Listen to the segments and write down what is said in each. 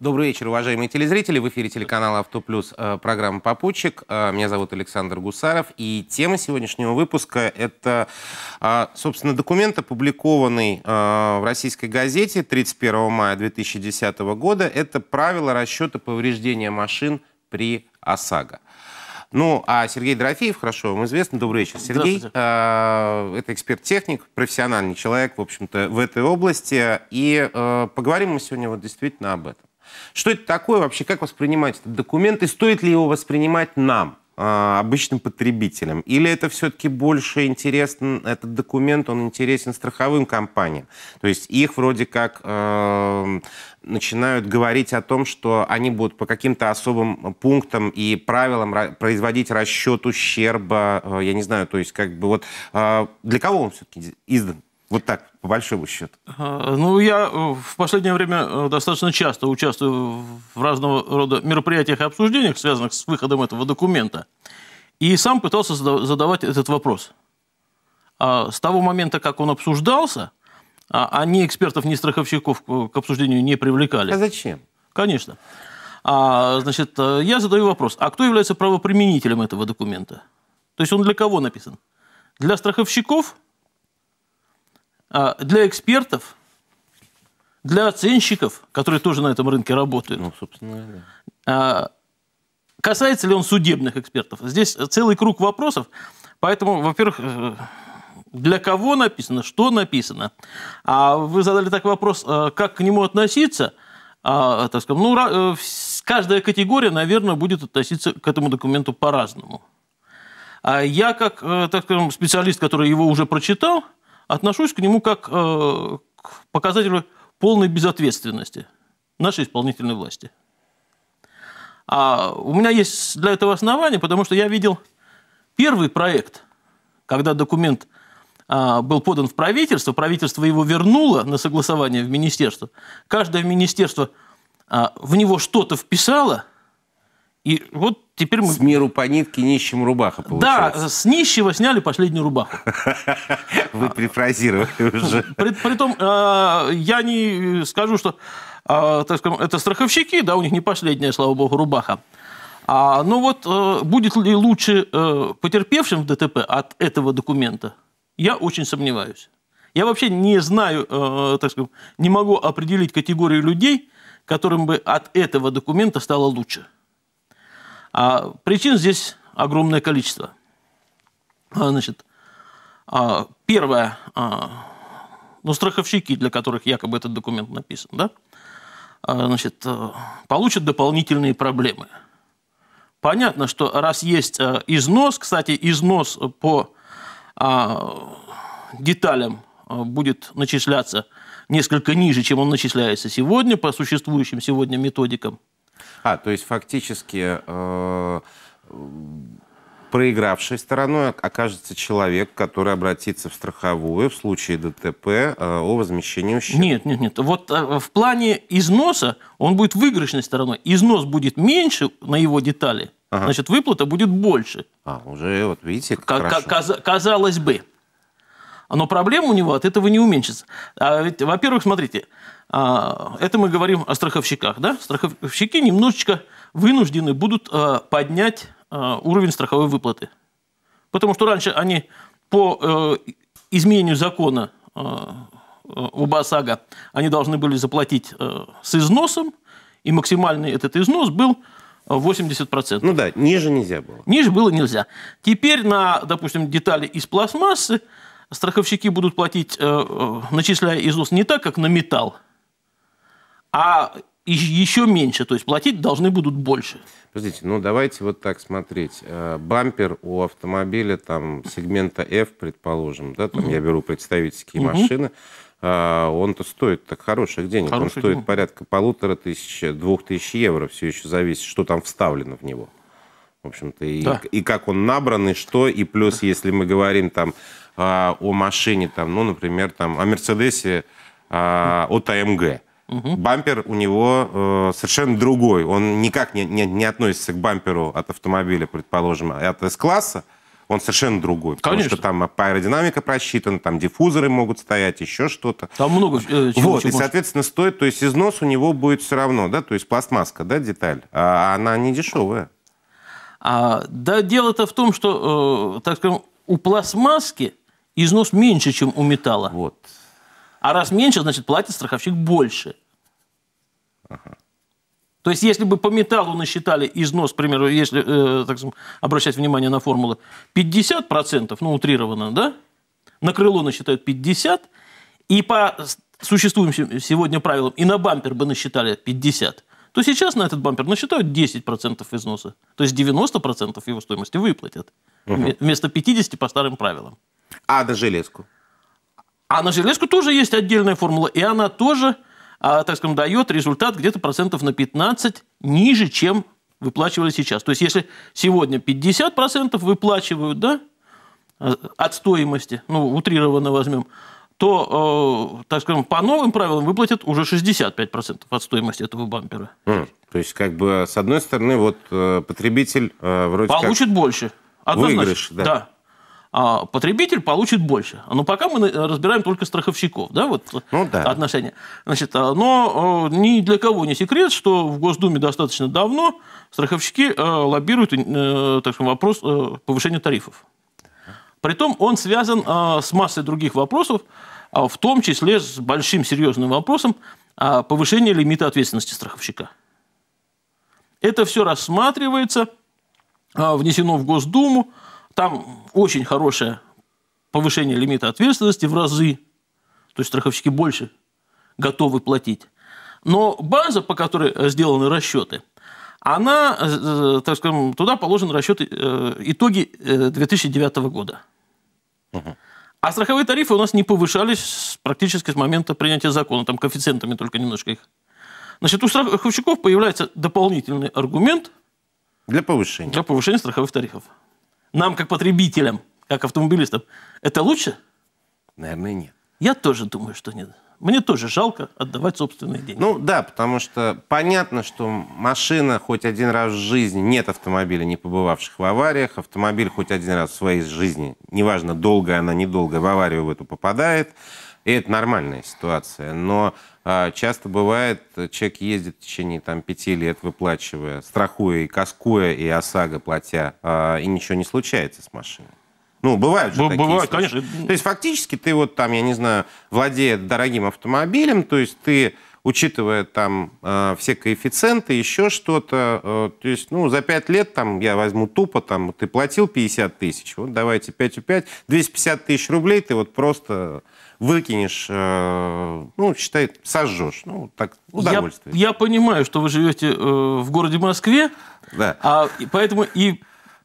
Добрый вечер, уважаемые телезрители. В эфире телеканала Автоплюс, э, программа «Попутчик». Э, меня зовут Александр Гусаров. И тема сегодняшнего выпуска – это, э, собственно, документ, опубликованный в российской газете 31 мая 2010 года. Это правила расчета повреждения машин при ОСАГО. Ну, а Сергей Дорофеев, хорошо вам известно. Добрый вечер, Сергей. это эксперт-техник, профессиональный человек, в общем-то, в этой области. И поговорим мы сегодня вот действительно об этом. Что это такое вообще? Как воспринимать этот документ? И стоит ли его воспринимать нам? А, обычным потребителям? Или это все-таки больше интересен, этот документ, он интересен страховым компаниям? То есть их вроде как э, начинают говорить о том, что они будут по каким-то особым пунктам и правилам производить расчет ущерба, э, я не знаю, то есть как бы вот э, для кого он все-таки издан? Вот так по большому счету? Ну, я э, в последнее время э, достаточно часто участвую в разного рода мероприятиях и обсуждениях, связанных с выходом этого документа. И сам пытался задавать этот вопрос. А с того момента, как он обсуждался, а, они экспертов, ни страховщиков к обсуждению не привлекали. А зачем? Конечно. А, значит, э, я задаю вопрос, а кто является правоприменителем этого документа? То есть он для кого написан? Для страховщиков – а, для экспертов, для оценщиков, которые тоже на этом рынке работают. Ну, собственно, да. Касается ли он судебных экспертов? Здесь целый круг вопросов. Поэтому, во-первых, э, для кого написано, что написано. А вы задали так вопрос, э, как к нему относиться. А, так сказать, ну, э, каждая категория, наверное, будет относиться к этому документу по-разному. А я, как так скажем, специалист, который его уже прочитал, отношусь к нему как э, к показателю полной безответственности нашей исполнительной власти. А у меня есть для этого основания, потому что я видел первый проект, когда документ э, был подан в правительство, правительство его вернуло на согласование в министерство. Каждое министерство э, в него что-то вписало – и вот теперь мы... С миру по нитке, нищим рубаха, получается. Да, с нищего сняли последнюю рубаху. Вы перефразировали уже. Притом, э, я не скажу, что э, это страховщики, да, у них не последняя, слава богу, рубаха. А, ну вот, э, будет ли лучше потерпевшим в ДТП от этого документа, я очень сомневаюсь. Я вообще не знаю, так сказать, не могу определить категорию людей, которым бы от этого документа стало лучше. А причин здесь огромное количество. А, значит, а, первое, а, ну, страховщики, для которых якобы этот документ написан, да, значит, э, получат дополнительные проблемы. Понятно, что раз есть э, износ, кстати, износ по деталям э, будет начисляться несколько ниже, чем он начисляется сегодня по существующим сегодня методикам. А, то есть фактически э, проигравшей стороной окажется человек, который обратится в страховую в случае ДТП э, о возмещении ущерба. Нет, нет, нет. Вот э, в плане износа он будет выигрышной стороной. Износ будет меньше на его детали, ага. значит, выплата будет больше. А, уже вот видите, как к- каз Казалось бы. Но проблем у него от этого не уменьшится. А ведь, во-первых, смотрите, а, это мы говорим о страховщиках. Да? Страховщики немножечко вынуждены будут а, поднять а, уровень страховой выплаты. Потому что раньше они по э, изменению закона э, оба ОСАГО, они должны были заплатить э, с износом, и максимальный этот износ был 80%. Ну да, ниже нельзя было. Ниже было нельзя. Теперь на, допустим, детали из пластмассы страховщики будут платить, начисляя износ не так, как на металл, а еще меньше, то есть платить должны будут больше. Подождите, ну давайте вот так смотреть. Э, бампер у автомобиля там сегмента F, предположим, да, там угу. я беру представительские угу. машины, а, он-то стоит так хороших денег, Хороший он стоит денег. порядка полутора тысяч, двух тысяч евро, все еще зависит, что там вставлено в него. В общем-то, и, да. и как он набран, и что, и плюс, если мы говорим там а, о машине, там, ну, например, там, о Мерседесе а, от АМГ, угу. бампер у него э, совершенно другой. Он никак не, не, не относится к бамперу от автомобиля, предположим, а от s класса Он совершенно другой. Конечно. Потому что там аэродинамика просчитана, там диффузоры могут стоять, еще что-то. Там много э, чего. Вот, чего и, соответственно, может. стоит, то есть износ у него будет все равно, да, то есть пластмасска, да, деталь, а она не дешевая. А, да, дело-то в том, что, э, так скажем, у пластмасски износ меньше, чем у металла. Вот. А раз меньше, значит, платит страховщик больше. Ага. То есть, если бы по металлу насчитали износ, к примеру, если э, так сказать, обращать внимание на формулы, 50%, ну, утрированно, да, на крыло насчитают 50, и по существующим сегодня правилам, и на бампер бы насчитали 50, то сейчас на этот бампер насчитают 10% износа. То есть 90% его стоимости выплатят. Угу. Вместо 50% по старым правилам. А до железку? А на железку тоже есть отдельная формула, и она тоже, а, так скажем, дает результат где-то процентов на 15 ниже, чем выплачивали сейчас. То есть, если сегодня 50% выплачивают да, а, от стоимости, ну, утрированно возьмем, то, э, так скажем, по новым правилам выплатят уже 65% от стоимости этого бампера. Mm. То есть, как бы, с одной стороны, вот э, потребитель э, вроде Получит как... больше. Однозначно. Выигрыш, да. да. А потребитель получит больше. Но пока мы разбираем только страховщиков, да, вот э, ну, да. отношения. Значит, а, но э, ни для кого не секрет, что в Госдуме достаточно давно страховщики э, лоббируют, так скажем, вопрос повышения тарифов. Притом он связан с массой других вопросов, а, в том числе с большим серьезным вопросом повышения лимита ответственности страховщика. Это все рассматривается, внесено в Госдуму, там очень хорошее повышение лимита ответственности в разы, то есть страховщики больше готовы платить. Но база, по которой э, сделаны расчеты, она, э, э, так скажем, туда положены расчеты итоги 2009 года. А страховые тарифы у нас не повышались практически с момента принятия закона, там коэффициентами только немножко их. Значит, у страховщиков появляется дополнительный аргумент для повышения, для повышения страховых тарифов. Нам, как потребителям, как автомобилистам. Это лучше? Наверное, нет. Я тоже думаю, что нет. Мне тоже жалко отдавать собственные деньги. Ну да, потому что понятно, что машина хоть один раз в жизни, нет автомобиля, не побывавших в авариях, автомобиль хоть один раз в своей жизни, неважно, долгая она, недолгая, в аварию в эту попадает, и это нормальная ситуация. Но а, часто бывает, человек ездит в течение там, пяти лет, выплачивая, страхуя и каскуя, и ОСАГО платя, а, и ничего не случается с машиной. Ну, бывают же Б- такие случаи. конечно. То есть фактически ты вот там, я не знаю, владея дорогим автомобилем, то есть ты учитывая там э, все коэффициенты, еще что-то. Э, то есть, ну, за 5 лет там я возьму тупо, там, ты платил 50 тысяч, вот давайте 5 у 5, 250 тысяч рублей ты вот просто выкинешь, э, ну, считай, сожжешь. Ну, так, удовольствие. Я, я понимаю, что вы живете э, в городе Москве, да. а поэтому и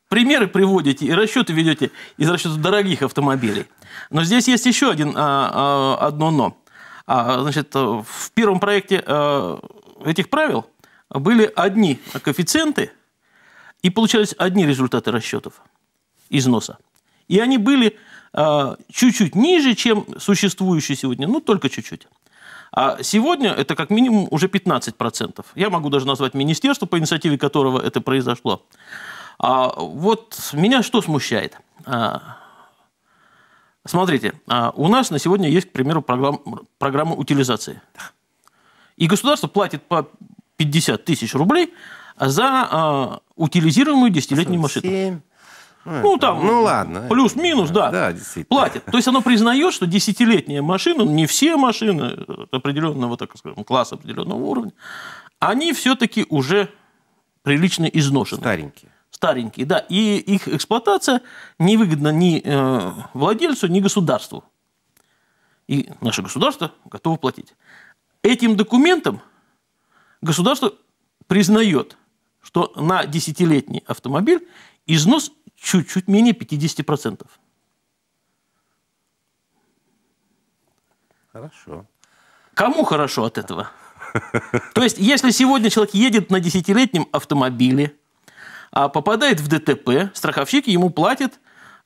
примеры приводите, и расчеты ведете из расчета дорогих автомобилей. Но здесь есть еще один, а, а, одно но. А, значит, э, в первом проекте а, этих правил были одни коэффициенты, и получались одни результаты расчетов износа. И они были а, чуть-чуть ниже, чем существующий сегодня, ну только чуть-чуть. А сегодня это как минимум уже 15%. Я могу даже назвать министерство, по инициативе которого это произошло. А вот меня что смущает? А, смотрите, а, у нас на сегодня есть, к примеру, программ, программа утилизации. И государство платит по 50 тысяч рублей за утилизируемую десятилетнюю машину. Ну, ну, там, ну ладно. Плюс-минус, да. Да, действительно. Платит. То есть оно признает, что десятилетняя машина, ну, не все машины определенного, так скажем, класса, определенного уровня, они все-таки уже прилично изношены. Старенькие. Старенькие, да. И их эксплуатация невыгодна ни э, владельцу, ни государству. И наше государство готово платить. Этим документом государство признает, что на десятилетний автомобиль Износ чуть-чуть менее 50%. Хорошо. Кому хорошо от этого? То есть, если сегодня человек едет на десятилетнем автомобиле, а попадает в ДТП, страховщик ему платит 50%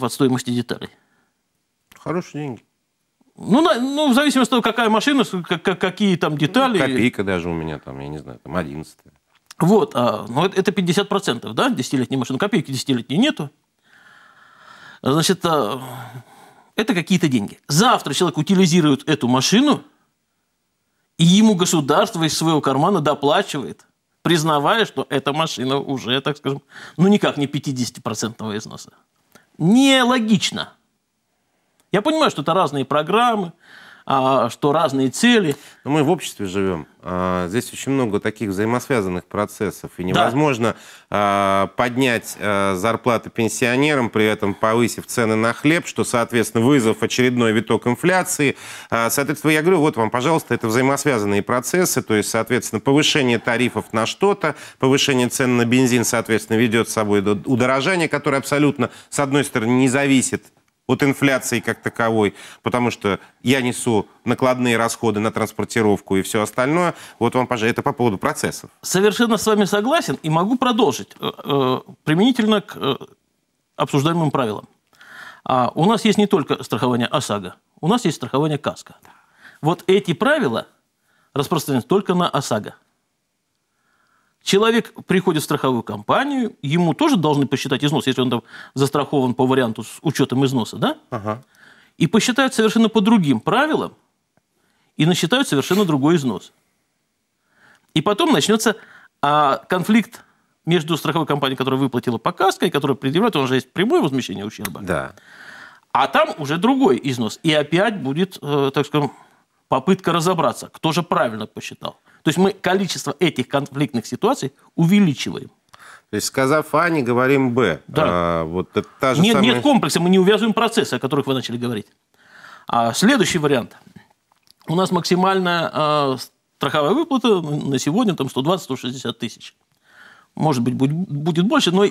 а, от стоимости деталей. Хорошие деньги. Ну, на, ну, в зависимости от того, какая машина, как, какие там ну, детали. Ну, копейка даже у меня там, я не знаю, там 11 вот, а, ну, это 50%, да, десятилетней машины. Копейки десятилетней нету. Значит, а, это какие-то деньги. Завтра человек утилизирует эту машину, и ему государство из своего кармана доплачивает, признавая, что эта машина уже, так скажем, ну никак не 50% износа. Нелогично. Я понимаю, что это разные программы, а, что разные цели. Но мы в обществе живем. А, здесь очень много таких взаимосвязанных процессов. И невозможно да. поднять а, зарплаты пенсионерам, при этом повысив цены на хлеб, что, соответственно, вызов очередной виток инфляции. Соответственно, я говорю, вот вам, пожалуйста, это взаимосвязанные процессы. То есть, соответственно, повышение тарифов на что-то, повышение цен на бензин, соответственно, ведет с собой удорожание, которое абсолютно, с одной стороны, не зависит от инфляции как таковой, потому что я несу накладные расходы на транспортировку и все остальное. Вот вам, пожалуйста, это по поводу процессов. Совершенно с вами согласен и могу продолжить э, э, применительно к э, обсуждаемым правилам. А, у нас есть не только страхование ОСАГО, у нас есть страхование КАСКО. Вот эти правила распространяются только на ОСАГО. Человек приходит в страховую компанию, ему тоже должны посчитать износ, если он там застрахован по варианту с учетом износа, да? Ага. И посчитают совершенно по другим правилам, и насчитают совершенно другой износ. И потом начнется а, конфликт между страховой компанией, которая выплатила по каске, и которая предъявляет, он же есть прямое возмещение ущерба. Да. А там уже другой износ. И опять будет, э, так скажем, попытка разобраться, кто же правильно посчитал. То есть мы количество этих конфликтных ситуаций увеличиваем. То есть, сказав А, не говорим Б. Да. А, вот это та же нет, самая... нет комплекса, мы не увязываем процессы, о которых вы начали говорить. А следующий вариант. У нас максимальная а, страховая выплата на сегодня там 120-160 тысяч. Может быть, будет, будет больше, но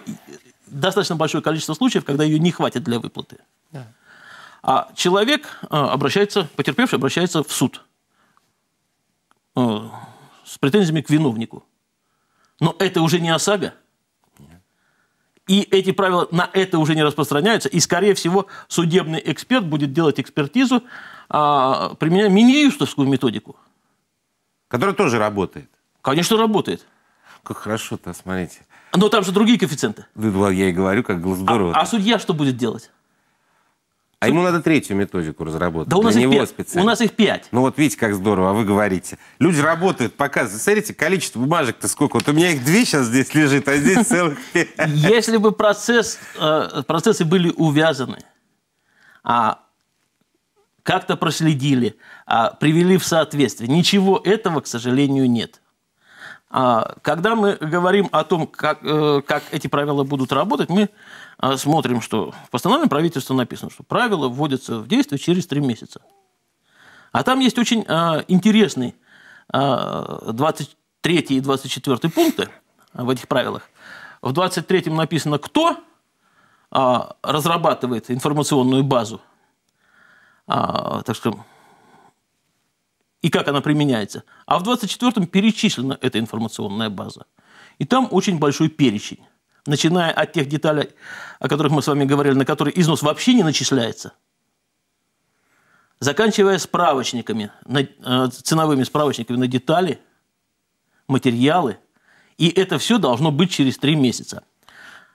достаточно большое количество случаев, когда ее не хватит для выплаты. Да. А человек э, обращается, потерпевший обращается в суд э, с претензиями к виновнику. Но это уже не ОСАГО. И эти правила на это уже не распространяются. И, скорее всего, судебный эксперт будет делать экспертизу, а, применяя миниюстовскую методику. Которая тоже работает. Конечно, работает. Как хорошо-то, смотрите. Но там же другие коэффициенты. Да, ну, Я и говорю, как здорово. А, а судья что будет делать? А ему надо третью методику разработать. Да у нас Для их пять. У нас их пять. Ну вот видите, как здорово, а вы говорите. Люди работают, показывают. Смотрите, количество бумажек-то сколько. Вот у меня их две сейчас здесь лежит, а здесь целых пять. Если бы э, процессы были увязаны, а как-то проследили, а привели в соответствие, ничего этого, к сожалению, нет. А когда мы говорим о том, как, э, как эти правила будут работать, мы а смотрим, что в постановлении правительства написано, что правила вводятся в действие через три месяца. А там есть очень а, интересный 23 а, и 24 пункты в этих правилах. В 23 написано, кто разрабатывает информационную базу, так что и как она применяется. А в 24-м перечислена эта информационная база. И там очень большой перечень начиная от тех деталей, о которых мы с вами говорили, на которые износ вообще не начисляется, заканчивая справочниками, э, ценовыми справочниками на детали, материалы, и это все должно быть через три месяца.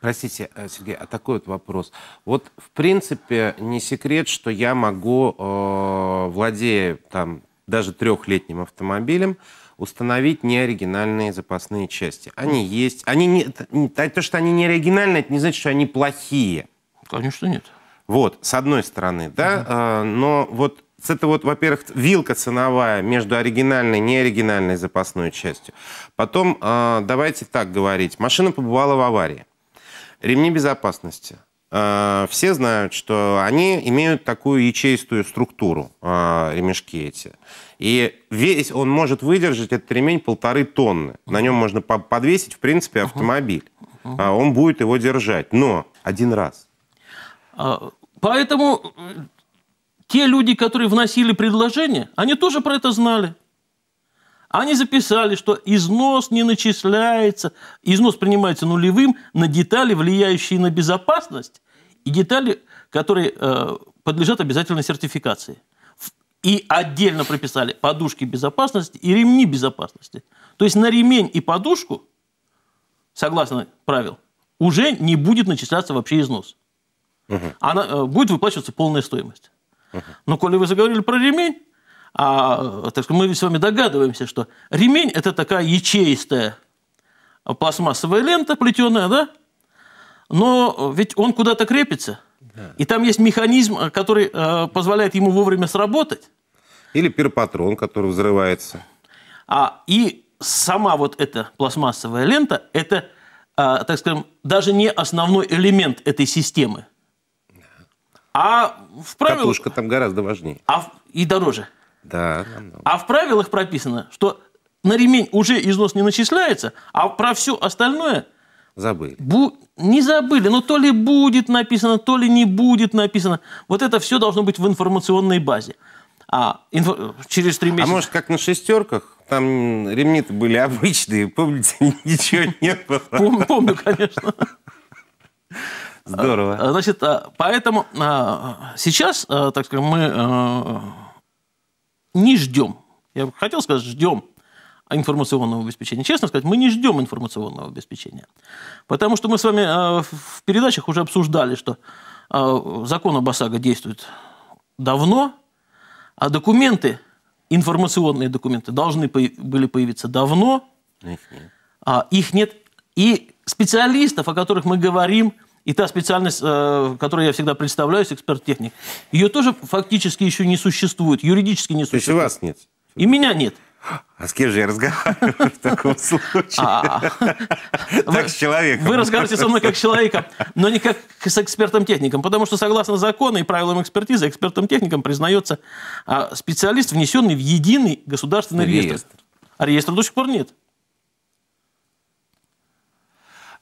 Простите, э, Сергей, а такой вот вопрос. Вот, в принципе, не секрет, что я могу, э, владея там даже трехлетним автомобилем, установить неоригинальные запасные части. Они есть. Они не, то, что они неоригинальные, это не значит, что они плохие. Конечно, нет. Вот, с одной стороны, да, угу. э, но вот с это вот, во-первых, вилка ценовая между оригинальной и неоригинальной запасной частью. Потом, э, давайте так говорить, машина побывала в аварии. Ремни безопасности. А, все знают, что они имеют такую ячеистую структуру, ремешки эти. И весь он может выдержать этот ремень полторы тонны. На нем можно подвесить, в принципе, автомобиль. А он будет его держать, но один раз. А, поэтому э, те люди, которые вносили предложение, они тоже про это знали. Они записали, что износ не начисляется, износ принимается нулевым на детали, влияющие на безопасность, и детали, которые э, подлежат обязательной сертификации. И отдельно прописали подушки безопасности и ремни безопасности. То есть на ремень и подушку, согласно правил, уже не будет начисляться вообще износ. Угу. Она, э, будет выплачиваться полная стоимость. Угу. Но коли вы заговорили про ремень, а, так сказать, мы с вами догадываемся, что ремень – это такая ячеистая пластмассовая лента плетеная, да? Но ведь он куда-то крепится – и там есть механизм, э, который э, позволяет ему вовремя сработать. Или пирпатрон, который взрывается. А, и сама вот эта пластмассовая лента, это, э, так скажем, даже не основной элемент этой системы. А в правилах... Катушка там гораздо важнее. А в... И дороже. Да. Намного. А в правилах прописано, что на ремень уже износ не начисляется, а про все остальное – Забыли. Бу... Не забыли, но то ли будет написано, то ли не будет написано. Вот это все должно быть в информационной базе. А инф... через три а месяца... А может, как на шестерках? Там ремни были обычные, помните, ничего не было. Помню, помню конечно. Здорово. А, значит, а, поэтому сейчас, так сказать, мы не ждем. Я хотел сказать, ждем а информационного обеспечения. Честно сказать, мы не ждем информационного обеспечения. Потому что мы с вами э, в передачах уже обсуждали, что э, закон об ОСАГО действует давно, а документы, информационные документы, должны были появиться давно. Их нет. А, их нет. И специалистов, о которых мы говорим, и та специальность, э, которую я всегда представляю, эксперт-техник, ее тоже фактически еще не существует, юридически не существует. То есть и вас нет? И меня нет. А с кем же я разговариваю в таком случае? А. Так с человеком. Вы разговариваете со мной как с человеком, но не как с экспертом-техником, потому что согласно закону и правилам экспертизы, экспертом-техником признается а, специалист, внесенный в единый государственный реестр. А реестра до сих пор нет.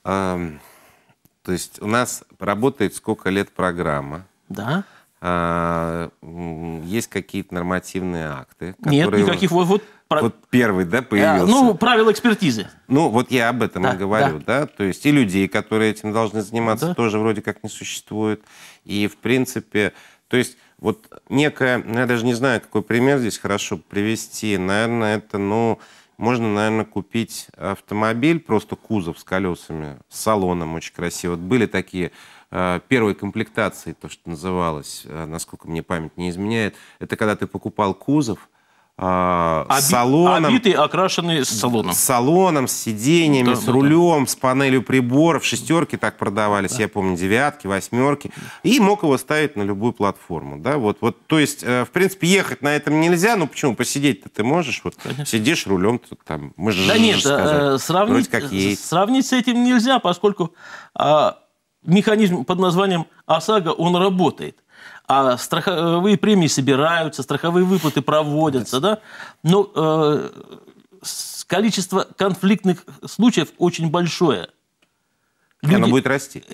То есть у нас работает сколько лет программа. Да. А, есть какие-то нормативные акты? Нет, никаких. Вот, вот про... Вот первый, да, а, появился. ну, правила экспертизы. Ну, вот я об этом да, и говорю, да. да. То есть и людей, которые этим должны заниматься, да. тоже вроде как не существует. И, в принципе, то есть вот некая, ну, я даже не знаю, какой пример здесь хорошо привести. Наверное, это, ну, можно, наверное, купить автомобиль, просто кузов с колесами, с салоном очень красиво. Вот были такие э, первой комплектации, то, что называлось, э, насколько мне память не изменяет, это когда ты покупал кузов, а, Оби... салоном. Обитые, окрашенные с салоном. салоном, с сиденьями, да, с рулем, да. с панелью приборов. Шестерки так продавались, да. я помню, девятки, восьмерки. И мог его ставить на любую платформу. Да? Вот, вот, то есть, э, в принципе, ехать на этом нельзя. Ну почему? Посидеть-то ты можешь. Вот, сидишь рулем, тут, там, мы же Да нет, э, сказать, э, сравнить, как едет. сравнить с этим нельзя, поскольку а, механизм под названием ОСАГО, он работает а страховые премии собираются, страховые выплаты проводятся, да, но ну, э, количество конфликтных случаев очень большое. Люди... оно будет расти.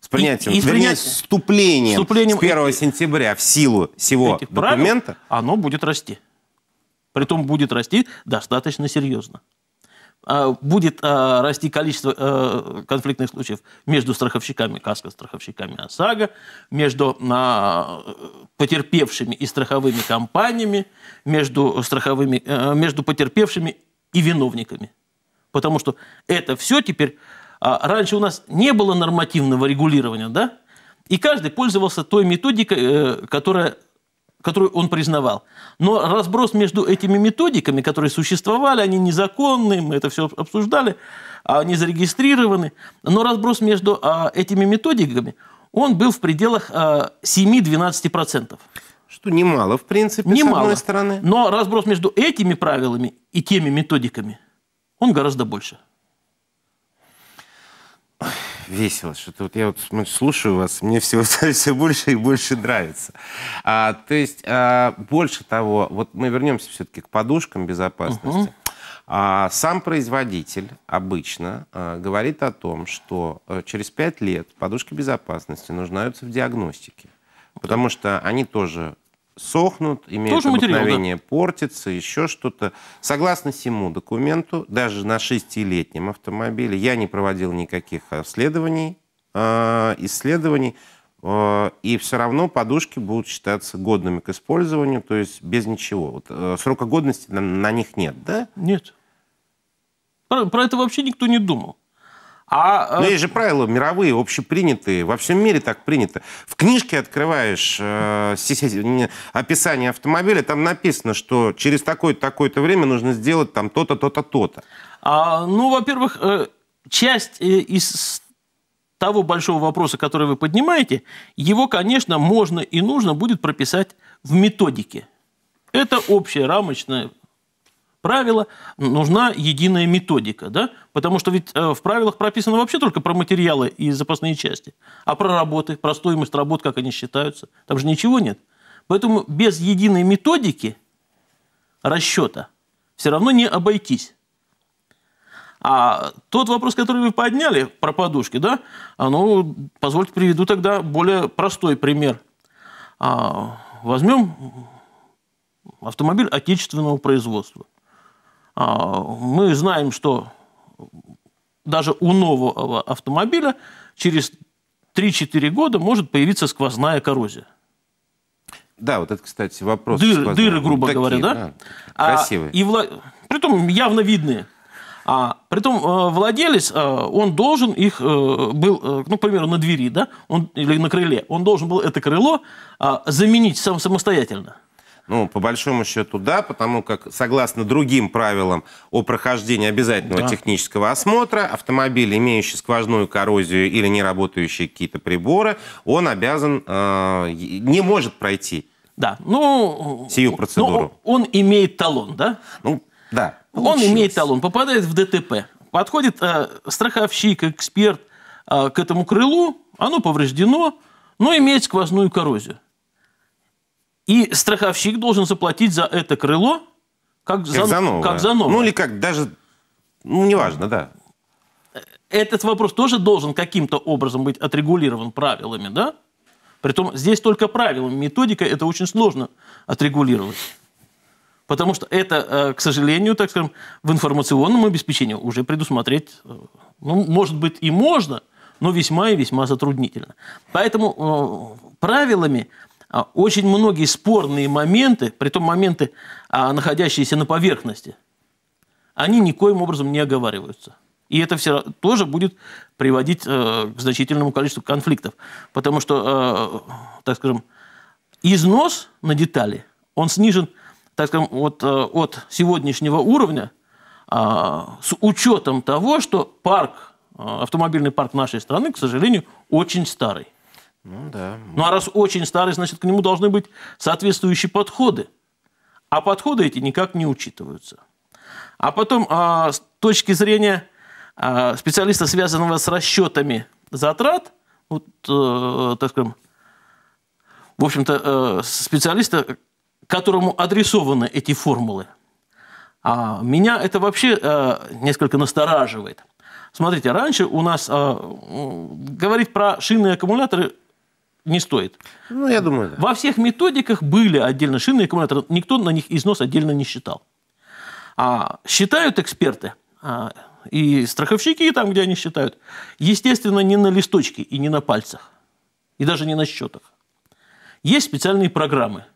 С принятием, и, и вернее, с вступлением, вступлением с 1 сентября в силу всего документа правил, оно будет расти. Притом будет расти достаточно серьезно. А, будет а, расти количество а, конфликтных случаев между страховщиками, каско-страховщиками ОСАГО, между потерпевшими и страховыми компаниями, между, страховыми, между потерпевшими и виновниками. Потому что это все теперь... Раньше у нас не было нормативного регулирования, да? И каждый пользовался той методикой, э, которая которую он признавал. Но разброс между этими методиками, которые существовали, они незаконные, мы это все обсуждали, а они зарегистрированы, но разброс между а, этими методиками, он был в пределах 7-12%. А, Что немало, в принципе, немало, с одной стороны. Но разброс между этими правилами и теми методиками, он гораздо больше весело, что-то вот я вот слушаю вас, мне все, все больше и больше нравится. А, то есть а, больше того, вот мы вернемся все-таки к подушкам безопасности. Угу. А, сам производитель обычно а, говорит о том, что а, через пять лет подушки безопасности нуждаются в диагностике, потому что они тоже сохнут, имеют Тоже обыкновение материал, да. портиться, еще что-то. Согласно всему документу, даже на шестилетнем автомобиле я не проводил никаких обследований, а, а, исследований, а, и все равно подушки будут считаться годными к использованию, то есть без ничего. Вот, срока годности на, на них нет, да? Нет. Про, про это вообще никто не думал. А, э, Но есть же правила мировые, общепринятые, во всем мире так принято. В книжке открываешь э, описание автомобиля, там написано, что через такое-то такое время нужно сделать там то-то, то-то, то-то. А, ну, во-первых, э, часть э, из того большого вопроса, который вы поднимаете, его, конечно, можно и нужно будет прописать в методике. Это общая рамочная правила, нужна единая методика, да? Потому что ведь э, в правилах прописано вообще только про материалы и запасные части, а про работы, про стоимость работ, как они считаются, там же ничего нет. Поэтому без единой методики расчета все равно не обойтись. А тот вопрос, который вы подняли про подушки, да, а, ну, позвольте приведу тогда более простой пример. А, возьмем автомобиль отечественного производства – а, мы знаем, что даже у нового автомобиля через 3-4 года может появиться сквозная коррозия. Да, вот это, кстати, вопрос. Дыр, дыры, грубо ну, говоря, такие, да? да? А, красивые. и вла... Притом явно видные. А, притом э, владелец, э, он должен их э, был, ну, к примеру, на двери, да, он, или на крыле, он должен был это крыло а, заменить сам самостоятельно. Ну, по большому счету, да, потому как, согласно другим правилам о прохождении обязательного да. технического осмотра, автомобиль, имеющий сквозную коррозию или не работающие какие-то приборы, он обязан, э, не может пройти да, ну... Сию ну, процедуру. Ну, он имеет талон, да? Ну, да. Получилось. Он имеет талон, попадает в ДТП. Подходит э, страховщик, эксперт э, к этому крылу, оно повреждено, но имеет сквозную коррозию. И страховщик должен заплатить за это крыло как, как за, за новое. Как за новое. Ну или как даже, ну неважно, да. Этот вопрос тоже должен каким-то образом быть отрегулирован правилами, да? Притом здесь только правилами, методика это очень сложно отрегулировать. Потому что это, э, к сожалению, так скажем, в информационном обеспечении уже предусмотреть, э, ну, может быть, и можно, но весьма и весьма затруднительно. Поэтому э, правилами а, очень многие спорные моменты, при том моменты, а, находящиеся на поверхности, они никоим образом не оговариваются. И это все тоже будет приводить э, к значительному количеству конфликтов. Потому что, э, так скажем, износ на детали, он снижен, так скажем, вот, э, от сегодняшнего уровня а, с учетом того, что парк, автомобильный парк нашей страны, к сожалению, очень старый. Ну да. Ну а раз очень старый, значит, к нему должны быть соответствующие подходы. А подходы эти никак не учитываются. А потом, а, с точки зрения а, специалиста, связанного с расчетами затрат, вот, э, так скажем, в общем-то, э, специалиста, которому адресованы эти формулы, а, меня это вообще э, несколько настораживает. Смотрите, раньше у нас говорить про шинные аккумуляторы не стоит. Ну, я думаю, да. Во всех методиках были отдельно шины и аккумуляторы, никто на них износ отдельно не считал. А считают эксперты, а, и страховщики там, где они считают, естественно, не на листочке и не на пальцах, и даже не на счетах. Есть специальные программы,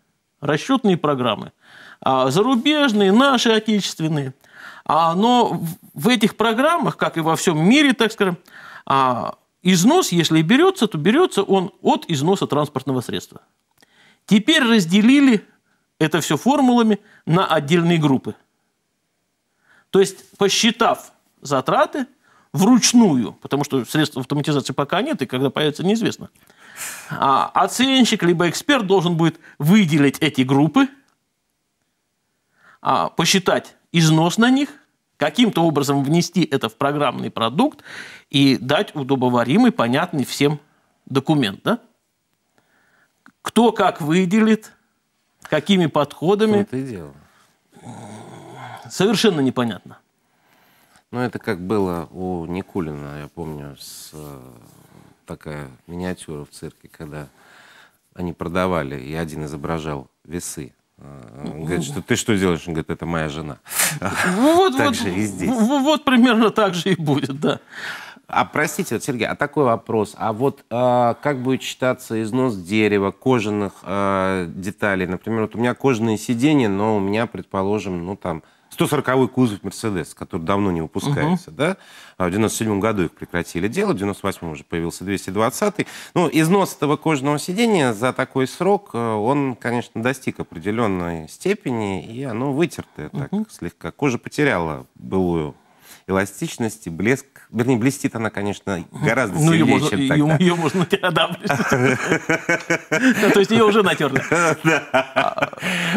расчетные программы, а зарубежные, наши, отечественные. А, но в этих программах, как и во всем мире, так скажем, а, Износ, если берется, то берется он от износа транспортного средства. Теперь разделили это все формулами на отдельные группы. То есть, посчитав затраты вручную, потому что средств автоматизации пока нет, и когда появится, неизвестно, а оценщик либо эксперт должен будет выделить эти группы, а посчитать износ на них, каким-то образом внести это в программный продукт и дать удобоваримый, понятный всем документ. Да? Кто как выделит, какими подходами. Это и дело. Совершенно непонятно. Ну, это как было у Никулина, я помню, с, э, такая миниатюра в цирке, когда они продавали, и один изображал весы, он говорит, что ты что делаешь? Он говорит, это моя жена. Ну, вот, так вот, же и здесь. Вот примерно так же и будет, да. А простите, вот, Сергей, а такой вопрос. А вот э, как будет считаться износ дерева, кожаных э, деталей? Например, вот у меня кожаные сиденья, но у меня, предположим, ну там 140-й кузов «Мерседес», который давно не выпускается, угу. да? А в 97 году их прекратили делать, в 98 уже появился 220-й. Ну, износ этого кожного сидения за такой срок, э, он, конечно, достиг определенной степени, и оно вытертое угу. так слегка. Кожа потеряла былую эластичности блеск. Вернее, блестит она, конечно, гораздо ну, сильнее, ее чем ее, тогда. Ее можно натирать, да. Ну, то есть ее уже натерли.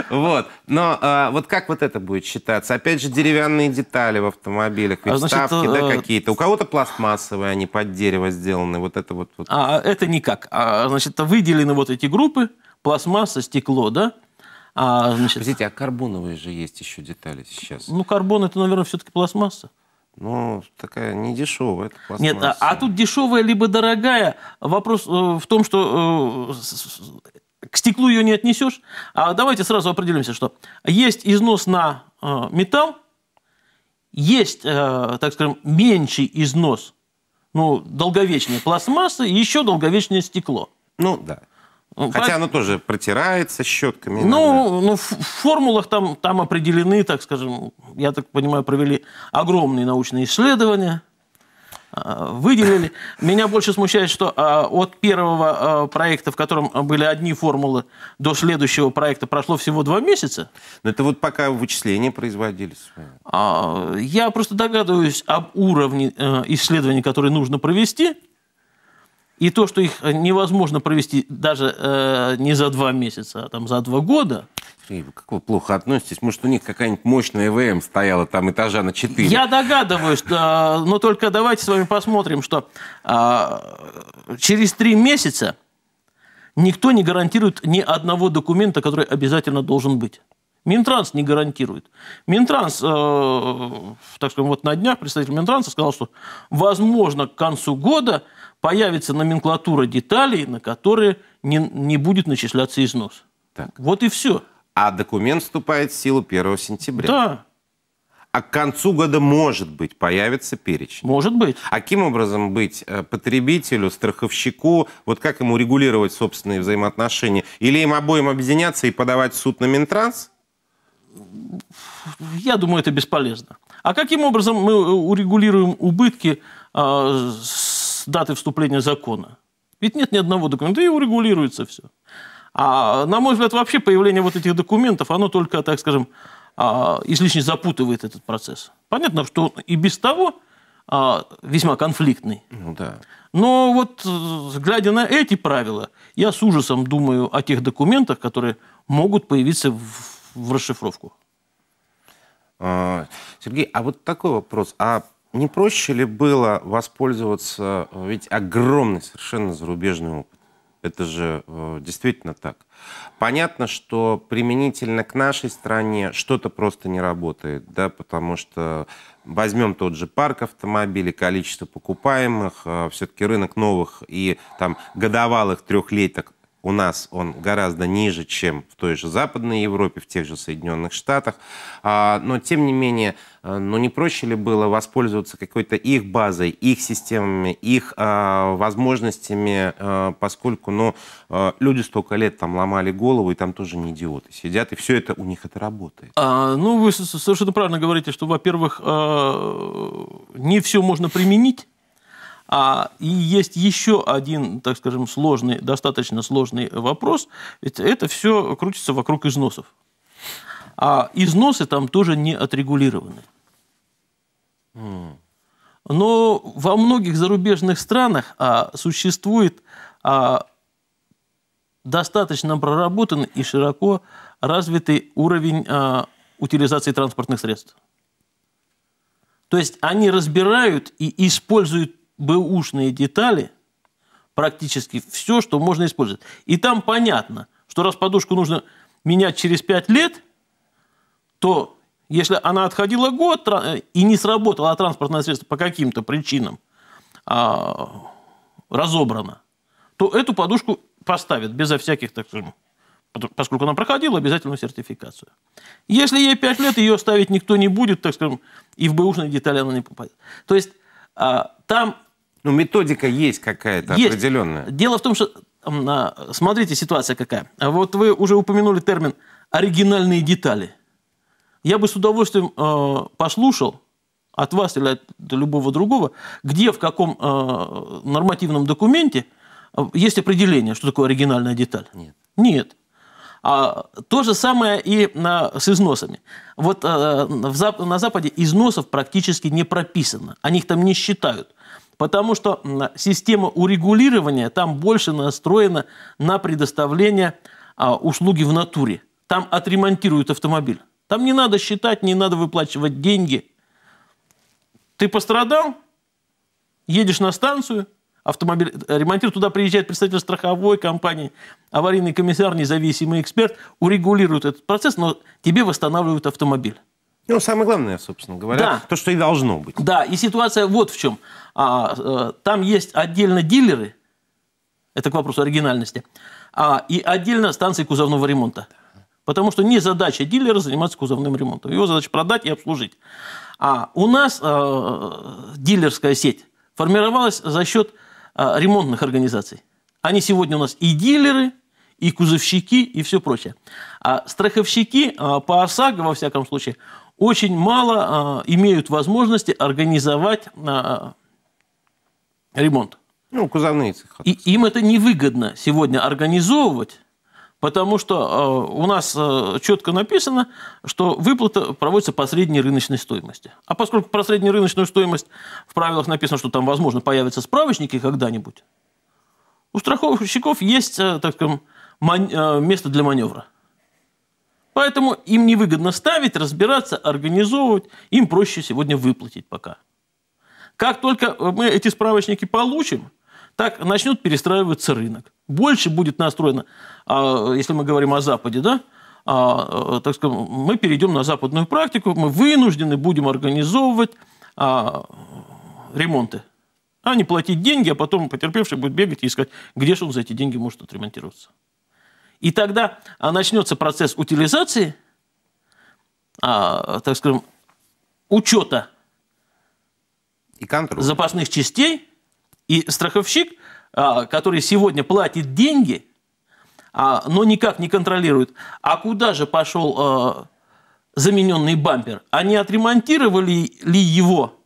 Вот. Но а, вот как вот это будет считаться? Опять же, деревянные детали в автомобилях, а, вставки э, какие-то. У кого-то пластмассовые, они под дерево сделаны. Вот это вот. А это никак. А, значит, выделены вот эти группы, пластмасса, стекло, да? А, значит... Подождите, а карбоновые же есть еще детали сейчас. Ну, карбон это, наверное, все-таки пластмасса ну, такая не дешевая. Нет, а, а тут дешевая либо дорогая. Вопрос э, в том, что э, к стеклу ее не отнесешь. А давайте сразу определимся, что есть износ на э, металл, есть, э, так скажем, меньший износ, ну, долговечная пластмасса и еще долговечное стекло. Ну, да. Ну, Хотя она тоже протирается щетками. Ну, ну, в формулах там, там определены, так скажем, я так понимаю, провели огромные научные исследования, а, выделили. Меня больше смущает, что а, от первого а, проекта, в котором были одни формулы, до следующего проекта прошло всего два месяца. Но это вот пока вычисления производились. Я просто догадываюсь об уровне э, исследований, которые нужно провести. И то, что их э, невозможно провести даже э, не за два месяца, а там за два года. как вы плохо относитесь? Может, у них какая-нибудь мощная ВМ стояла там этажа на 4? Я догадываюсь, э, но только давайте с вами посмотрим, что э, через три месяца никто не гарантирует ни одного документа, который обязательно должен быть. Минтранс не гарантирует. Минтранс, так скажем, вот на днях представитель Минтранса сказал, что возможно к концу года появится номенклатура деталей, на которые не, не будет начисляться износ. Так. Вот и все. А документ вступает в силу 1 сентября. Да. А к концу года, может быть, появится перечень. Может быть. А каким образом быть э, потребителю, страховщику, вот как ему регулировать собственные взаимоотношения? Или им обоим объединяться и подавать в суд на Минтранс? Я думаю, это бесполезно. А каким образом мы э, урегулируем убытки э, с даты вступления закона. Ведь нет ни одного документа, и урегулируется все. А, на мой взгляд, вообще появление вот этих документов, оно только, так скажем, а, излишне запутывает этот процесс. Понятно, что и без того а, весьма конфликтный. Ну да. Но вот э, глядя на эти правила, я с ужасом думаю о тех документах, которые могут появиться в, в расшифровку. А, Сергей, а вот такой вопрос. А не проще ли было воспользоваться, э, ведь огромный совершенно зарубежный опыт? Это же э, действительно так. Понятно, что применительно к нашей стране что-то просто не работает, да, потому что возьмем тот же парк автомобилей, количество покупаемых, э, все-таки рынок новых и там годовалых трехлеток у нас он гораздо ниже, чем в той же Западной Европе, в тех же Соединенных Штатах. А, но, тем не менее, э, ну, не проще ли было воспользоваться какой-то их базой, их системами, их а, возможностями, э, поскольку ну, э, люди столько лет там ломали голову, и там тоже не идиоты сидят, и все это у них это работает. А, ну, вы совершенно правильно говорите, что, во-первых, не все можно применить, а, и есть еще один, так скажем, сложный, достаточно сложный вопрос. Ведь это все крутится вокруг износов. А износы там тоже не отрегулированы. Но во многих зарубежных странах а, существует а, достаточно проработанный и широко развитый уровень а, утилизации транспортных средств. То есть они разбирают и используют бэушные детали, практически все, что можно использовать. И там понятно, что раз подушку нужно менять через 5 лет, то если она отходила год э, и не сработала, а транспортное средство по каким-то причинам а, разобрано, то эту подушку поставят безо всяких, так скажем, поскольку она проходила обязательную сертификацию. Если ей 5 лет, ее ставить никто не будет, так скажем, и в бэушные детали она не попадет. То есть а, там ну, методика есть какая-то есть. определенная. Дело в том, что, а, смотрите, ситуация какая. Вот вы уже упомянули термин «оригинальные детали». Я бы с удовольствием э, послушал от вас или от любого другого, где, в каком э, нормативном документе есть определение, что такое оригинальная деталь. Нет. Нет. А, то же самое и на, с износами. Вот а, в, на Западе износов практически не прописано. о них там не считают потому что система урегулирования там больше настроена на предоставление а, услуги в натуре. Там отремонтируют автомобиль. Там не надо считать, не надо выплачивать деньги. Ты пострадал, едешь на станцию, автомобиль э, ремонтирует, туда приезжает представитель страховой компании, аварийный комиссар, независимый эксперт, урегулирует этот процесс, но тебе восстанавливают автомобиль. Ну, самое главное, собственно говоря, да. то, что и должно быть. Да, и ситуация вот в чем. А, а, там есть отдельно дилеры, это к вопросу оригинальности, а, и отдельно станции кузовного ремонта. Потому что не задача дилера заниматься кузовным ремонтом. Его задача продать и обслужить. А у нас а, дилерская сеть формировалась за счет а, э, ремонтных организаций. Они сегодня у нас и дилеры, и кузовщики, и все прочее. А страховщики а, по ОСАГО, во всяком случае, очень мало а, имеют возможности организовать а, ремонт. Ну, кузовные цеха. И им это невыгодно сегодня организовывать, потому что а, у нас четко написано, что выплата проводится по средней рыночной стоимости. А поскольку про среднюю рыночную стоимость в правилах написано, что там, возможно, появятся справочники когда-нибудь, у страховщиков есть, э, так скажем, э, место для маневра. Поэтому им невыгодно ставить, разбираться, организовывать. Им проще сегодня выплатить пока. Как только э, мы эти справочники получим, так начнет перестраиваться рынок. Больше будет настроено, а, если мы говорим о Западе, да, а, э, так сказать, мы перейдем на западную практику, мы вынуждены будем организовывать а, ремонты, а не платить деньги, а потом потерпевший будет бегать и искать, где же он за эти деньги может отремонтироваться. И тогда а, начнется процесс утилизации, а, так скажем, учета и контроль. запасных частей, и страховщик, а, который сегодня платит деньги, но никак не контролирует, а куда же пошел замененный бампер? Они отремонтировали ли его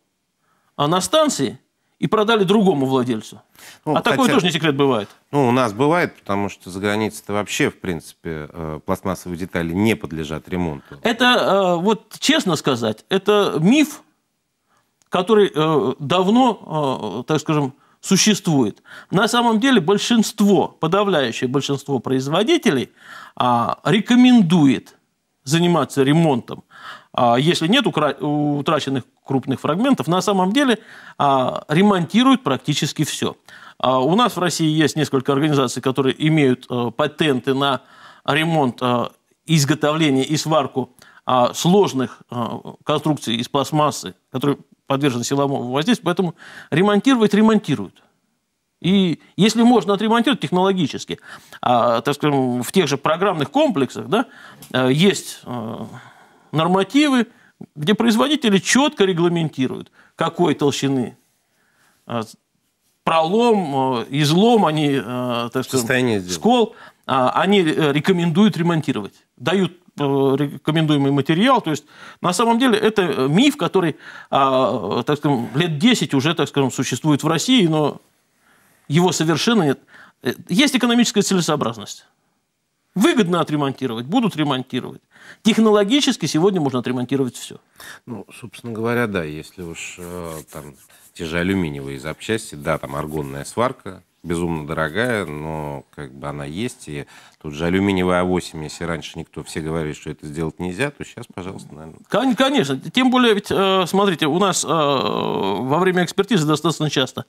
на станции – и продали другому владельцу. Ну, а хотя... такое тоже не секрет бывает. Ну, у нас бывает, потому что за границей-то вообще, в принципе, э, пластмассовые детали не подлежат ремонту. Это, э, вот честно сказать, это миф, который э, давно, э, так скажем, существует. На самом деле большинство, подавляющее большинство производителей а, рекомендует заниматься ремонтом а если нет утраченных крупных фрагментов, на самом деле а, ремонтируют практически все. А у нас в России есть несколько организаций, которые имеют э, патенты на ремонт, э, изготовление и сварку сложных э, конструкций из пластмассы, которые подвержены силовому воздействию, поэтому ремонтировать ремонтируют. И если можно отремонтировать технологически, а, так скажем, в тех же программных комплексах да, есть нормативы, где производители четко регламентируют, какой толщины э, пролом, э, излом, они, э, так сказать, скол, а, они рекомендуют ремонтировать. Дают рекомендуемый материал. То есть, на самом деле, это миф, который, а, так скажем, лет 10 уже, так скажем, существует в России, но его совершенно нет. Есть экономическая целесообразность. Выгодно отремонтировать, будут ремонтировать. Технологически сегодня можно отремонтировать все. Ну, собственно говоря, да, если уж э, там те же алюминиевые запчасти, да, там аргонная сварка, безумно дорогая, но как бы она есть. И тут же алюминиевая 8 а если раньше никто все говорили, что это сделать нельзя, то сейчас, пожалуйста, наверное. Конечно. Тем более, ведь, э, смотрите, у нас э, во время экспертизы достаточно часто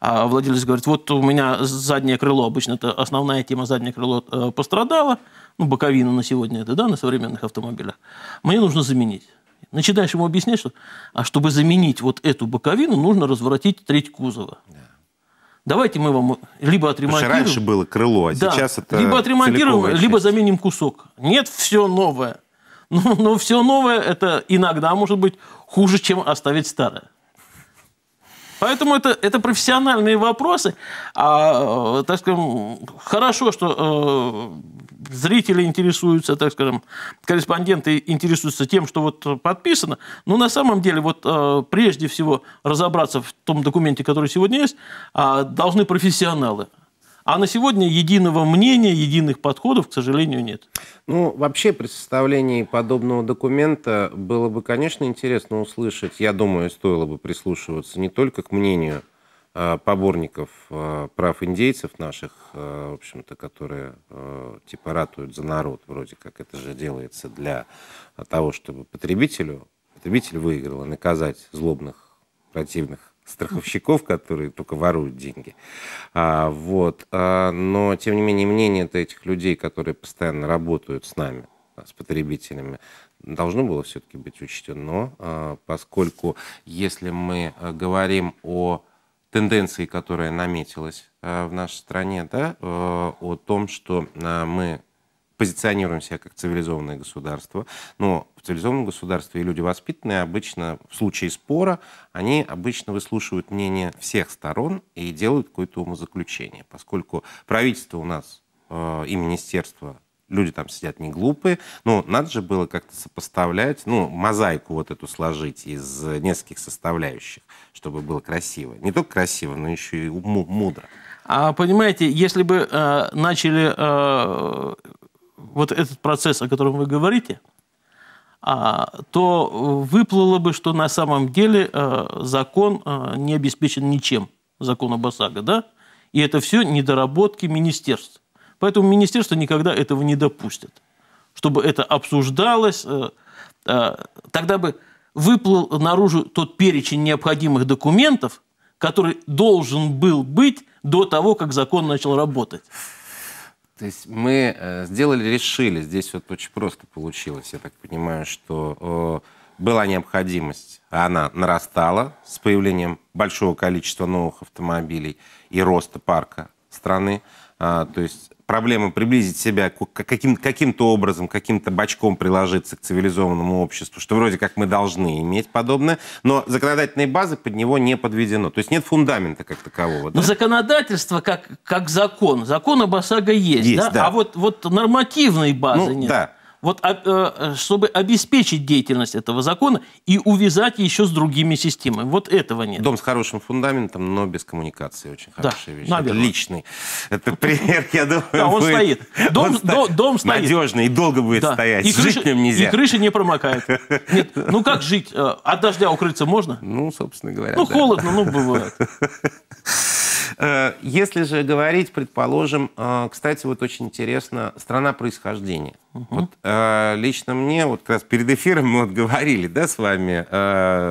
а, владелец говорит, вот у меня заднее крыло, обычно это основная тема, заднее крыло э, пострадало, ну, боковина на сегодня это, да, на современных автомобилях. Мне нужно заменить. Начинаешь ему объяснять, что а чтобы заменить вот эту боковину, нужно разворотить треть кузова. Да давайте мы вам либо отремонтируем... раньше было крыло, а да, сейчас это Либо отремонтируем, либо заменим кусок. Нет, все новое. Но, но все новое это иногда может быть хуже, чем оставить старое. Поэтому это, это профессиональные вопросы. А, э, так скажем, хорошо, что э, зрители интересуются, так скажем, корреспонденты интересуются тем, что вот подписано. Но на самом деле, вот э, прежде всего разобраться в том документе, который сегодня есть, э, должны профессионалы. А на сегодня единого мнения, единых подходов, к сожалению, нет. Ну, вообще при составлении подобного документа было бы, конечно, интересно услышать, я думаю, стоило бы прислушиваться не только к мнению а, поборников а, прав индейцев наших, а, в общем-то, которые типа ратуют за народ, вроде как это же делается для того, чтобы потребителю, потребитель выиграл, и наказать злобных противных страховщиков, которые только воруют деньги. А, вот. А, но, тем не менее, мнение этих людей, которые постоянно работают с нами, а, с потребителями, должно было все-таки быть учтено, а, поскольку если мы а, говорим о тенденции, которая наметилась а, в нашей стране, да, э, о том, что мы позиционируем себя как цивилизованное государство, но в цивилизованном государстве люди воспитанные обычно в случае спора, они обычно выслушивают мнение всех сторон и делают какое-то умозаключение, поскольку правительство у нас э, и министерство люди там сидят не глупые, но надо же было как-то сопоставлять, ну, мозаику вот эту сложить из нескольких составляющих, чтобы было красиво. Не только красиво, но еще и мудро. А понимаете, если бы э, начали э, вот этот процесс, о котором вы говорите, а, то выплыло бы, что на самом деле э, закон э, не обеспечен ничем, закон об ОСАГО, да? И это все недоработки министерств. Поэтому министерство никогда этого не допустит, чтобы это обсуждалось. Э, тогда бы выплыл наружу тот перечень необходимых документов, который должен был быть до того, как закон начал работать. То есть мы э, сделали, решили, здесь вот очень просто получилось, я так понимаю, что была необходимость, а она нарастала с появлением большого количества новых автомобилей и роста парка страны. А, то есть проблемы приблизить себя к каким, каким-то образом, каким-то бачком приложиться к цивилизованному обществу, что вроде как мы должны иметь подобное, но законодательной базы под него не подведено. То есть нет фундамента как такового. Да? Но законодательство как, как закон. Закон об ОСАГО есть, есть да? да? А вот, вот нормативной базы ну, нет. Да вот, а, э, чтобы обеспечить деятельность этого закона и увязать еще с другими системами. Вот этого нет. Дом с хорошим фундаментом, но без коммуникации. Очень да, хорошая вещь. Наверное. Это личный. Это пример, я думаю. Да, он будет... стоит. Дом, он до, дом стоит. Надежный и долго будет да. стоять. И крыша, жить в нельзя. И крыша не промокает. Нет, ну как жить? Э, от дождя укрыться можно? Ну, собственно говоря. Ну, да. холодно, ну, бывает. Э, если же говорить, предположим, э, кстати, вот очень интересно, страна происхождения. Угу. Вот, э, лично мне, вот как раз перед эфиром мы вот говорили, да, с вами,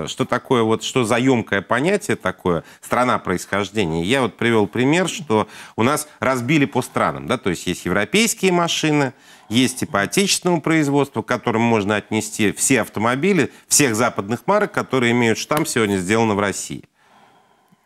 что такое, вот что за емкое понятие такое, страна происхождения. Я вот привел пример, что у нас разбили по странам, да, то есть есть европейские машины, есть типа отечественного производства, к которым можно отнести все автомобили всех западных марок, которые имеют штамп сегодня сделано в России.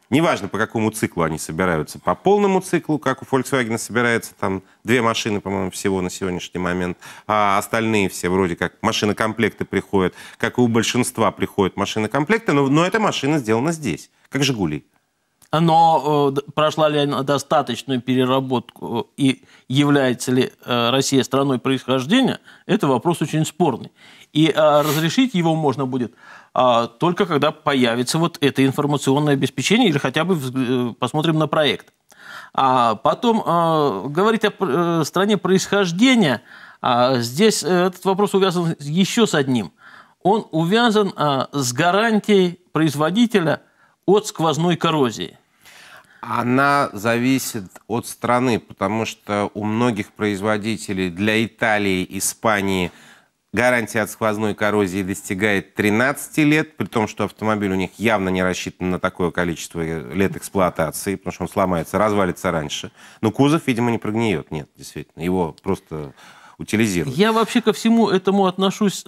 Неважно, по какому циклу они собираются. По полному циклу, как у Volkswagen собирается там две машины, по-моему, всего на сегодняшний момент, а остальные все вроде как машинокомплекты приходят, как и у большинства приходят машинокомплекты, но, но эта машина сделана здесь, как «Жигули». Но э, прошла ли она достаточную переработку э, и является ли э, Россия страной происхождения, это вопрос очень спорный. И э, разрешить его можно будет а, только когда появится вот это информационное обеспечение или хотя бы э, посмотрим на проект. А потом э, говорить о э, стране происхождения, а здесь этот вопрос увязан еще с одним. Он увязан с гарантией производителя от сквозной коррозии. Она зависит от страны, потому что у многих производителей для Италии, Испании – Гарантия от сквозной коррозии достигает 13 лет, при том, что автомобиль у них явно не рассчитан на такое количество лет эксплуатации, потому что он сломается, развалится раньше. Но кузов, видимо, не прогниет. Нет, действительно, его просто утилизируют. Я вообще ко всему этому отношусь э,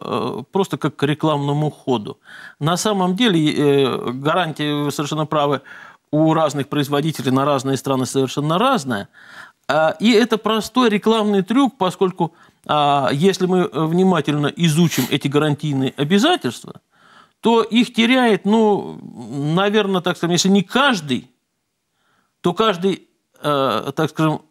э, просто как к рекламному ходу. На самом деле, э, гарантии, вы совершенно правы, у разных производителей на разные страны совершенно разная. А, и это простой рекламный трюк, поскольку а, если мы э, внимательно изучим эти гарантийные обязательства, то их теряет, ну, наверное, так скажем, если не каждый, то каждый, э, так скажем,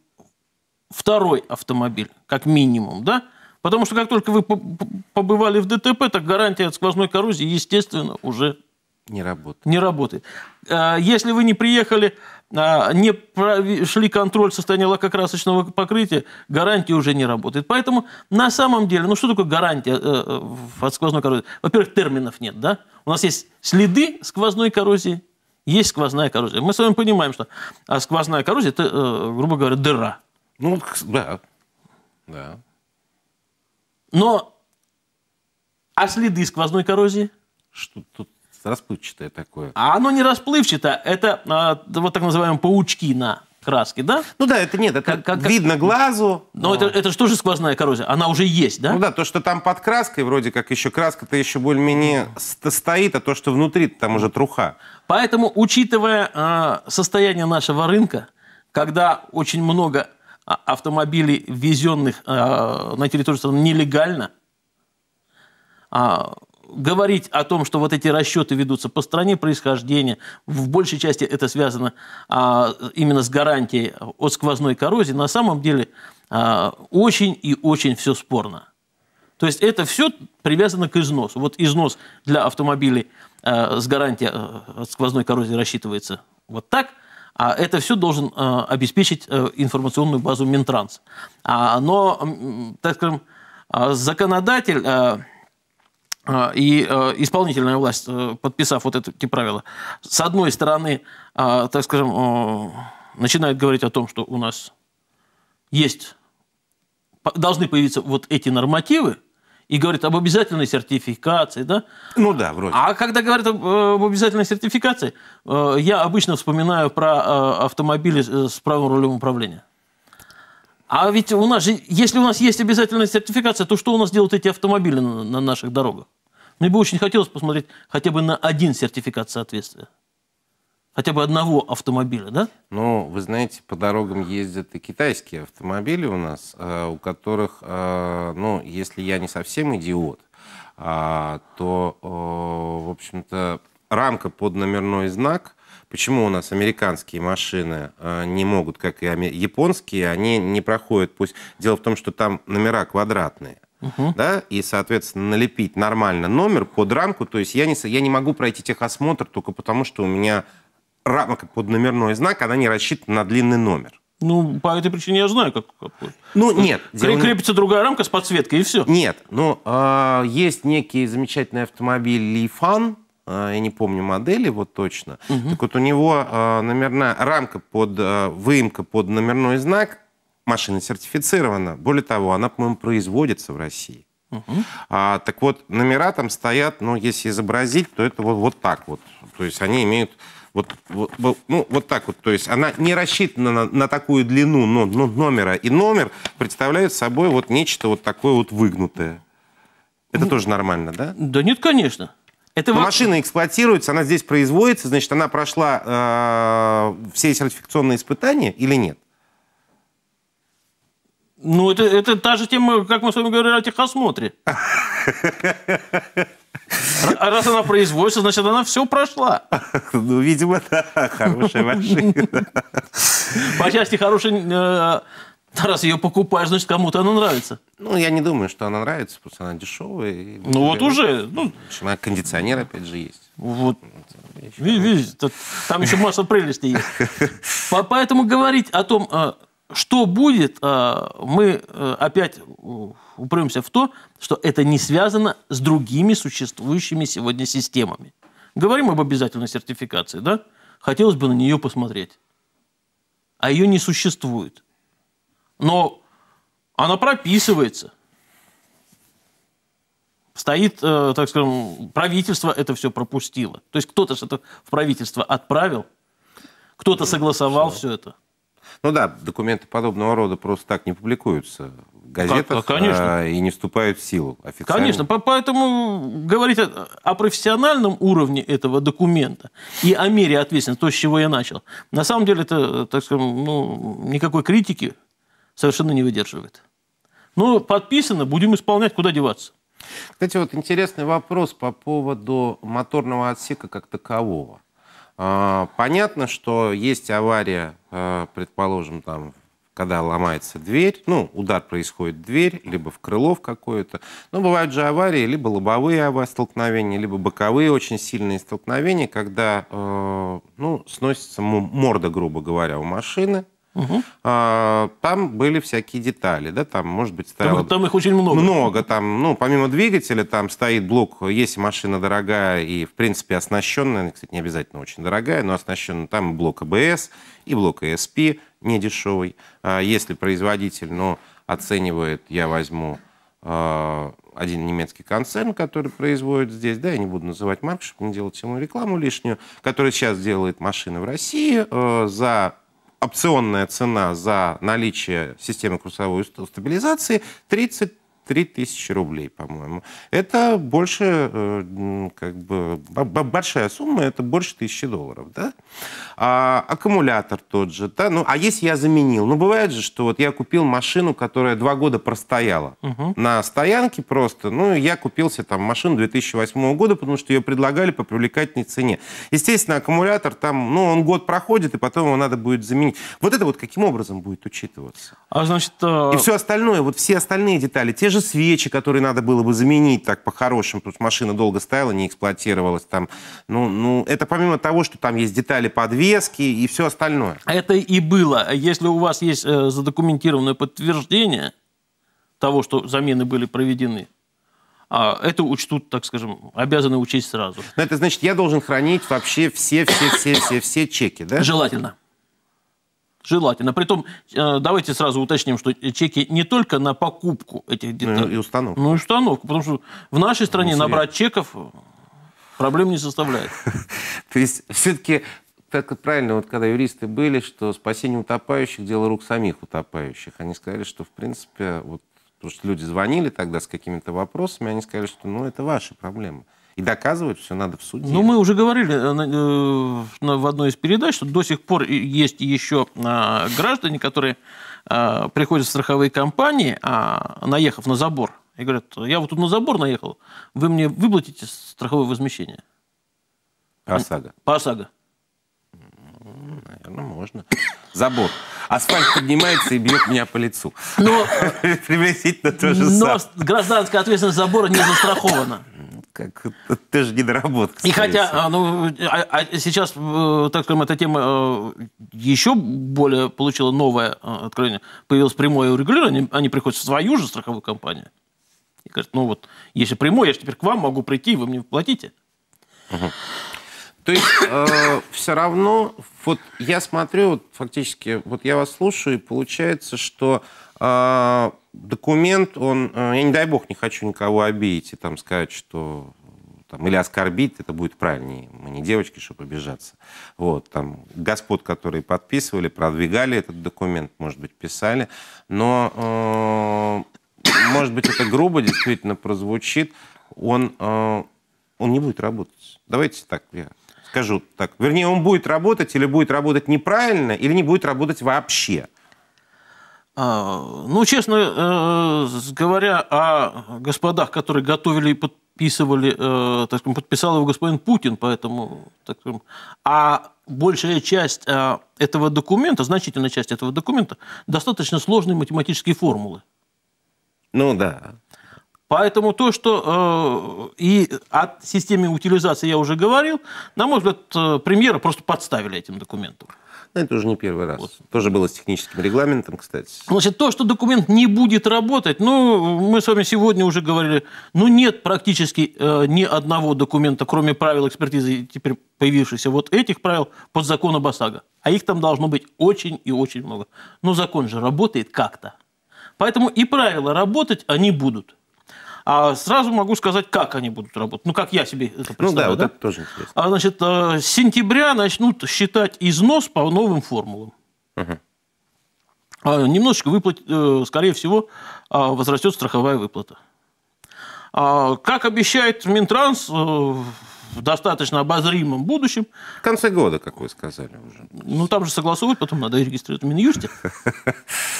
второй автомобиль, как минимум, да? Потому что как только вы побывали в ДТП, так гарантия от сквозной коррозии, естественно, уже не работает. Не работает. А, если вы не приехали а, не прошли контроль состояния лакокрасочного покрытия, гарантия уже не работает. Поэтому на самом деле, ну что такое гарантия э, э, от сквозной коррозии? Во-первых, терминов нет, да? У нас есть следы сквозной коррозии, есть сквозная коррозия. Мы с вами понимаем, что а сквозная коррозия – это, э, грубо говоря, дыра. Ну, да. да. Но а следы сквозной коррозии? Что тут расплывчатое такое. А оно не расплывчатое, это а, вот так называемые паучки на краске, да? Ну да, это нет, это как, как, видно глазу. Но, но... Это, это же тоже сквозная коррозия, она уже есть, да? Ну да, то, что там под краской вроде как еще краска-то еще более-менее стоит, а то, что внутри, там уже труха. Поэтому, учитывая э, состояние нашего рынка, когда очень много а, автомобилей, ввезенных э, а, на территорию страны нелегально, а, говорить о том, что вот эти расчеты ведутся по стране происхождения, в большей части это связано а, именно с гарантией от сквозной коррозии, на самом деле а, очень и очень все спорно. То есть это все привязано к износу. Вот износ для автомобилей а, с гарантией а, от сквозной коррозии рассчитывается вот так – а это все должен э, обеспечить э, информационную базу Минтранс. А, но, так скажем, а, законодатель а, и э, исполнительная власть, э, подписав вот эти правила, с одной стороны, а, так скажем, начинает говорить о том, что у нас есть, должны появиться вот эти нормативы, и говорит об обязательной сертификации, да? Ну да, вроде. А когда говорят об, э, об обязательной сертификации, я обычно вспоминаю про автомобили с правым рулем управления. А ведь у нас же, если у нас есть обязательная сертификация, то что у нас делают эти автомобили на, на наших дорогах? Мне бы очень хотелось посмотреть хотя бы на один сертификат соответствия. Хотя бы одного автомобиля, да? Ну, вы знаете, по дорогам ездят и китайские автомобили у нас, э, у которых, э, ну, если я не совсем идиот, а, то, э, в общем-то, рамка под номерной знак – Почему у нас американские машины а, не могут, как и японские, они не проходят пусть. Дело в том, что там номера квадратные. Угу. Да, и, соответственно, налепить нормально номер под рамку. То есть я не, я не могу пройти техосмотр только потому, что у меня рамка под номерной знак, она не рассчитана на длинный номер. Ну, по этой причине я знаю, как какой. Ну, нет. Дело... Крепится другая рамка с подсветкой, и все. Нет, ну, э, есть некий замечательный автомобиль Лифан, а, я не помню модели вот точно. Угу. Так вот у него а, номерная рамка под а, выемка под номерной знак машина сертифицирована. Более того, она, по-моему, производится в России. Угу. А, так вот, номера там стоят, ну, если изобразить, то это вот, вот так вот. То есть они имеют вот, вот, ну, вот так вот. То есть она не рассчитана на, на такую длину но, но номера. И номер представляет собой вот нечто вот такое вот выгнутое. Это ну, тоже нормально, да? Да нет, конечно. Это Но машина эксплуатируется, она здесь производится, значит, она прошла э, все сертификационные испытания или нет? Ну, это, это та же тема, как мы с вами говорили о техосмотре. А раз она производится, значит, она все прошла. Ну, видимо, да, хорошая машина. По части хорошей э, но раз ее покупаешь, значит, кому-то она нравится. Ну, я не думаю, что она нравится, потому что она дешевая. И, ну, вот уже. Ну... Она кондиционер, опять же, есть. Вот. Еще Видите, там еще масса прелести есть. Поэтому говорить о том, э, что будет, э, мы э, опять упремся в то, что это не связано с другими существующими сегодня системами. Говорим об обязательной сертификации, да? Хотелось бы на нее посмотреть. А ее не существует но она прописывается. Стоит, э, так скажем, правительство это все пропустило. То есть кто-то что-то в правительство отправил, кто-то ну, согласовал все, это. Ну да, документы подобного рода просто так не публикуются в газетах конечно. А, и не вступают в силу официально. Конечно, поэтому говорить о, о профессиональном уровне этого документа и о мере ответственности, то, с чего я начал, на самом деле это, э, так скажем, ну, никакой критики совершенно не выдерживает. Ну, подписано, будем исполнять, куда деваться. Кстати, вот интересный вопрос по поводу моторного отсека как такового. А, понятно, что есть авария, а, предположим, там, когда ломается дверь, ну, удар происходит в дверь, либо в крыло какое-то. Но ну, бывают же аварии, либо лобовые столкновения, либо боковые очень сильные столкновения, когда, а, ну, сносится морда, грубо говоря, у машины, Угу. там были всякие детали, да, там, может быть, стояло... Там, там их очень много. Много, там, ну, помимо двигателя, там стоит блок, если машина дорогая и, в принципе, оснащенная, кстати, не обязательно очень дорогая, но оснащенная, ну, там блок АБС и блок ESP, не дешевый. А если производитель, ну, оценивает, я возьму а, один немецкий концерн, который производит здесь, да, я не буду называть марку, чтобы не делать ему рекламу лишнюю, который сейчас делает машины в России э, за опционная цена за наличие системы курсовой стабилизации 30 3000 рублей, по-моему. Это больше, э, как бы, большая сумма, это больше 1000 долларов, да? А, аккумулятор тот же, да? Ну, а если я заменил? Ну, бывает же, что вот я купил машину, которая два года простояла угу. на стоянке просто. Ну, я купился себе там машину 2008 года, потому что ее предлагали по привлекательной цене. Естественно, аккумулятор там, ну, он год проходит, и потом его надо будет заменить. Вот это вот каким образом будет учитываться? А значит... Э, и все остальное, вот все остальные детали, те же даже свечи, которые надо было бы заменить так по-хорошему, потому что машина долго стояла, не эксплуатировалась там. Ну, ну, это помимо того, что там есть детали подвески и все остальное. Это и было. Если у вас есть э, задокументированное подтверждение того, что замены были проведены, а это учтут, так скажем, обязаны учесть сразу. Но это значит, я должен хранить вообще все, все, все, все, все чеки, да? Желательно желательно. Притом, э, давайте сразу уточним, что чеки не только на покупку этих ну деталей. Ну и установку. Ну и установку, потому что в нашей стране ну, набрать чеков проблем не составляет. То есть все-таки как правильно, вот когда юристы были, что спасение утопающих – дело рук самих утопающих. Они сказали, что, в принципе, вот, потому что люди звонили тогда с какими-то вопросами, они сказали, что ну, это ваши проблемы. И доказывать все надо в суде. Ну, мы уже говорили э, э, в одной из передач, что до сих пор есть еще а, граждане, которые а, приходят в страховые компании, а, наехав на забор, и говорят, я вот тут на забор наехал, вы мне выплатите страховое возмещение. По ОСАГО. По ОСАГО. Наверное, можно. Забор. Асфальт поднимается и бьет меня по лицу. Но, Приблизительно то же но самое. Но гражданская ответственность забора не застрахована как ты же не доработка. И хотя, а, ну, а, а сейчас, э, так скажем, эта тема э, еще более получила новое э, откровение. Появилось прямое урегулирование, они приходят в свою же страховую компанию. И говорят, ну вот, если прямое, я же теперь к вам могу прийти, вы мне платите. То есть э, все равно, вот я смотрю, вот, фактически, вот я вас слушаю, и получается, что а, документ, он, э, я не дай бог не хочу никого обидеть и там сказать, что там, или оскорбить, это будет правильнее. Мы не девочки, чтобы обижаться. Вот, там, господ, которые подписывали, продвигали этот документ, может быть, писали. Но, э, может быть, это грубо действительно прозвучит. Он, э, он не будет работать. Давайте так, я скажу так. Вернее, он будет работать или будет работать неправильно, или не будет работать вообще. А, ну, честно э, говоря, о господах, которые готовили и подписывали, э, так скажем, подписал его господин Путин, поэтому, так скажем, а большая часть а, этого документа, значительная часть этого документа, достаточно сложные математические формулы. Ну да. Поэтому то, что э, и о системе утилизации я уже говорил, на мой взгляд, э, премьера просто подставили этим документом это уже не первый раз. Вот. Тоже было с техническим регламентом, кстати. Значит, то, что документ не будет работать, ну, мы с вами сегодня уже говорили, ну, нет практически э, ни одного документа, кроме правил экспертизы, теперь появившихся вот этих правил под закон об осаго. А их там должно быть очень и очень много. Но закон же работает как-то. Поэтому и правила работать они будут. А сразу могу сказать, как они будут работать. Ну, как я себе это представляю. Ну да, вот да? это тоже интересно. А, значит, э, с сентября начнут считать износ по новым формулам. Угу. А, немножечко выплат, э, скорее всего, а, возрастет страховая выплата. А, как обещает Минтранс, э, в достаточно обозримом будущем. В конце года, как вы сказали уже. Ну, там же согласовывать потом надо и регистрировать в Минюсте.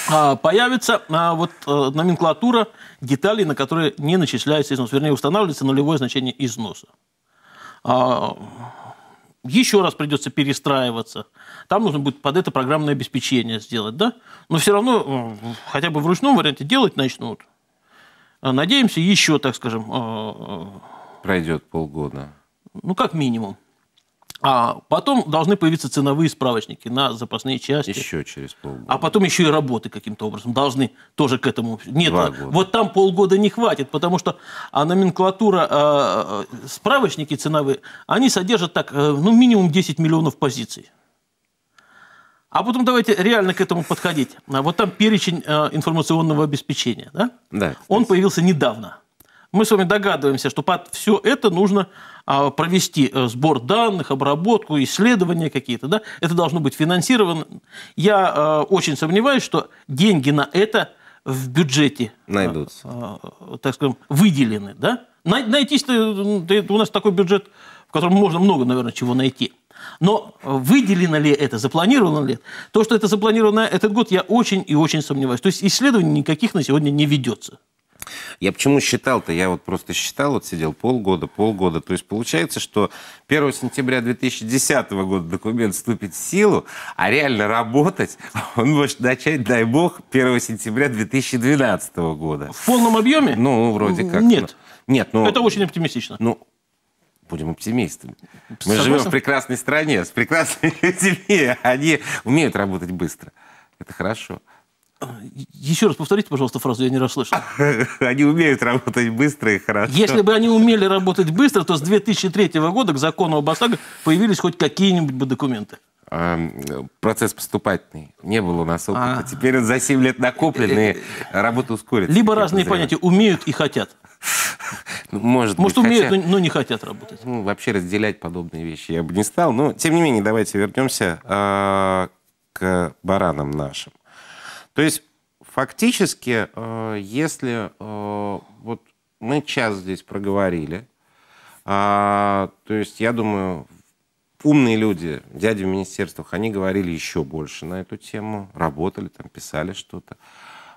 А, появится а, вот э, номенклатура деталей, на которые не начисляется износ. Вернее, устанавливается нулевое значение износа. А, еще раз придется перестраиваться. Там нужно будет под это программное обеспечение сделать, да? Но все равно э, хотя бы в ручном варианте делать начнут. Надеемся, еще, так скажем... Э, Пройдет полгода ну как минимум. А потом должны появиться ценовые справочники на запасные части. Еще через полгода. А потом еще и работы каким-то образом должны тоже к этому. Нет, Два года. вот там полгода не хватит, потому что а номенклатура, а, э, справочники ценовые, они содержат так, э, ну минимум 10 миллионов позиций. А потом давайте реально к этому подходить. А вот там перечень э, информационного обеспечения, да? Да. Он появился недавно мы с вами догадываемся, что под все это нужно а, провести э, сбор данных, обработку, исследования какие-то. Да? Это должно быть финансировано. Я э, очень сомневаюсь, что деньги на это в бюджете э, найдутся, так скажем, выделены. Да? Найтись у нас такой бюджет, в котором можно много, наверное, чего найти. Но выделено ли это, запланировано ли это? То, что это запланировано этот год, я очень и очень сомневаюсь. То есть исследований никаких на сегодня не ведется. Я почему считал-то? Я вот просто считал, вот сидел полгода, полгода. То есть получается, что 1 сентября 2010 года документ вступит в силу, а реально работать он может начать, дай бог, 1 сентября 2012 года. В полном объеме? Ну, вроде как. Нет. Нет, но ну, Это очень оптимистично. Ну, будем оптимистами. Мы живем в прекрасной стране, с прекрасными людьми. Они умеют работать быстро. Это хорошо. Еще раз повторите, пожалуйста, фразу, я не расслышал. Они умеют работать быстро и хорошо. Если бы они умели работать быстро, то с 2003 года к закону об ОСАГО появились хоть какие-нибудь бы документы эм, процесс поступательный. Не было у нас опыта. А... Теперь он за 7 лет накоплен, э, э, Работу ускорят. Либо разные понятия умеют и хотят. Ну, может, Может быть, умеют, хотят. но не хотят работать. Ну, вообще разделять подобные вещи я бы не стал. Но, тем не менее, давайте вернемся э, к баранам нашим. То есть фактически, э, если э, вот мы час здесь проговорили, а, то есть я думаю, умные люди, дяди в министерствах, они говорили еще больше на эту тему, работали там, писали что-то.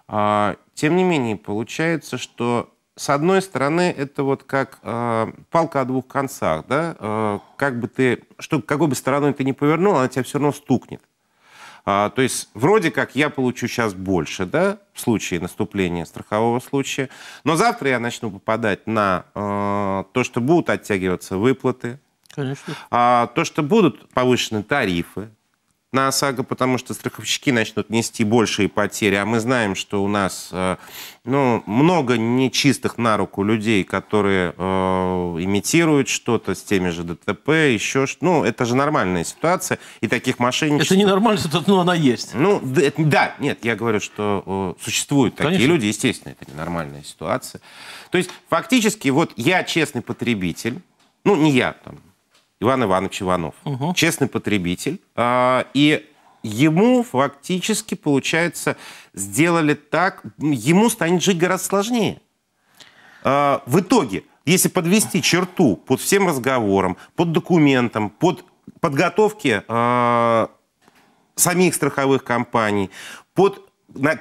А, тем не менее, получается, что с одной стороны, это вот как э, палка о двух концах, да, э, как бы ты, что, какой бы стороной ты ни повернул, она тебя все равно стукнет. А, то есть вроде как я получу сейчас больше, да, в случае наступления страхового случая, но завтра я начну попадать на э, то, что будут оттягиваться выплаты, Конечно. А, то, что будут повышены тарифы, на ОСАГО, потому что страховщики начнут нести большие потери. А мы знаем, что у нас э, ну, много нечистых на руку людей, которые э, имитируют что-то с теми же ДТП, еще что Ну, это же нормальная ситуация, и таких мошенничеств... Это не нормальная ситуация, но ну, она есть. Ну, да, это, да нет, я говорю, что э, существуют Конечно. такие люди, естественно, это ненормальная ситуация. То есть, фактически, вот я честный потребитель, ну, не я, там, Иван Иванович Иванов. Угу. Честный потребитель. А, и ему фактически, получается, сделали так, ему станет жить гораздо сложнее. А, в итоге, если подвести черту под всем разговором, под документом, под подготовке а, самих страховых компаний, под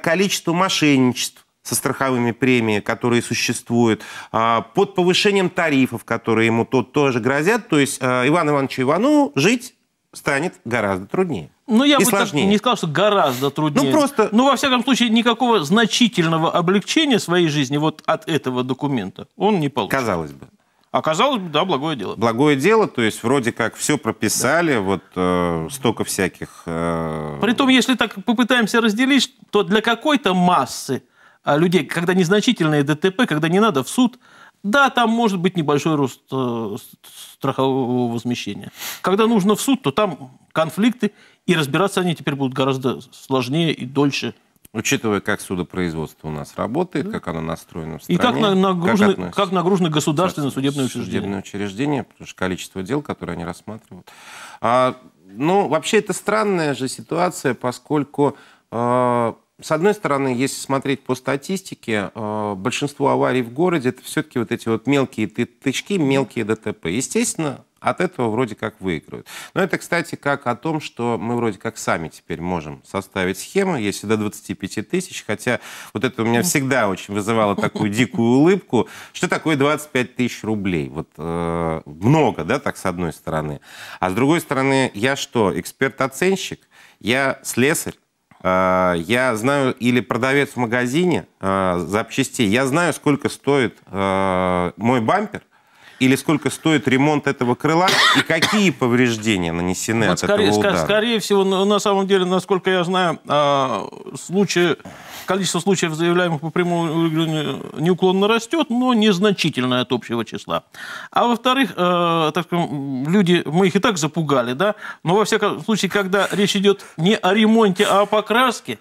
количество мошенничеств, со страховыми премиями, которые существуют, а, под повышением тарифов, которые ему тут тоже грозят. То есть а, Иван Ивановичу Ивану жить станет гораздо труднее. Ну, я и бы сложнее. так не сказал, что гораздо труднее. Ну, просто... ну во всяком случае, никакого значительного облегчения своей жизни вот от этого документа он не получит. Казалось бы. Оказалось а бы, да, благое дело. Благое дело, то есть вроде как все прописали, да. вот э, столько всяких... Э... Притом, если так попытаемся разделить, то для какой-то массы а, людей, когда незначительные ДТП, когда не надо в суд, да, там может быть небольшой рост э, страхового возмещения. Когда нужно в суд, то там конфликты, и разбираться они теперь будут гораздо сложнее и дольше. Учитывая, как судопроизводство у нас работает, да. как оно настроено в стране. И как нагружены, как, как нагружены государственные судебные учреждения. Судебные учреждения, потому что количество дел, которые они рассматривают. А, ну, вообще это странная же ситуация, поскольку... А, с одной стороны, если смотреть по статистике, э, большинство аварий в городе это все-таки вот эти вот мелкие тычки, мелкие ДТП. Естественно, от этого вроде как выиграют. Но это, кстати, как о том, что мы вроде как сами теперь можем составить схему, если до 25 тысяч, хотя вот это у меня всегда очень вызывало такую дикую улыбку, что такое 25 тысяч рублей. Вот э, много, да, так с одной стороны. А с другой стороны, я что, эксперт-оценщик? Я слесарь, а, я знаю, или продавец в магазине а, запчастей, я знаю, сколько стоит а, мой бампер, или сколько стоит ремонт этого крыла и какие повреждения нанесены вот от скорее, этого удара? Скорее всего, на самом деле, насколько я знаю, случаи Количество случаев, заявляемых по прямому регулированию, неуклонно растет, но незначительно от общего числа. А во-вторых, э, так скажем, люди, мы их и так запугали, да, но во всяком случае, когда речь идет не о ремонте, а о покраске,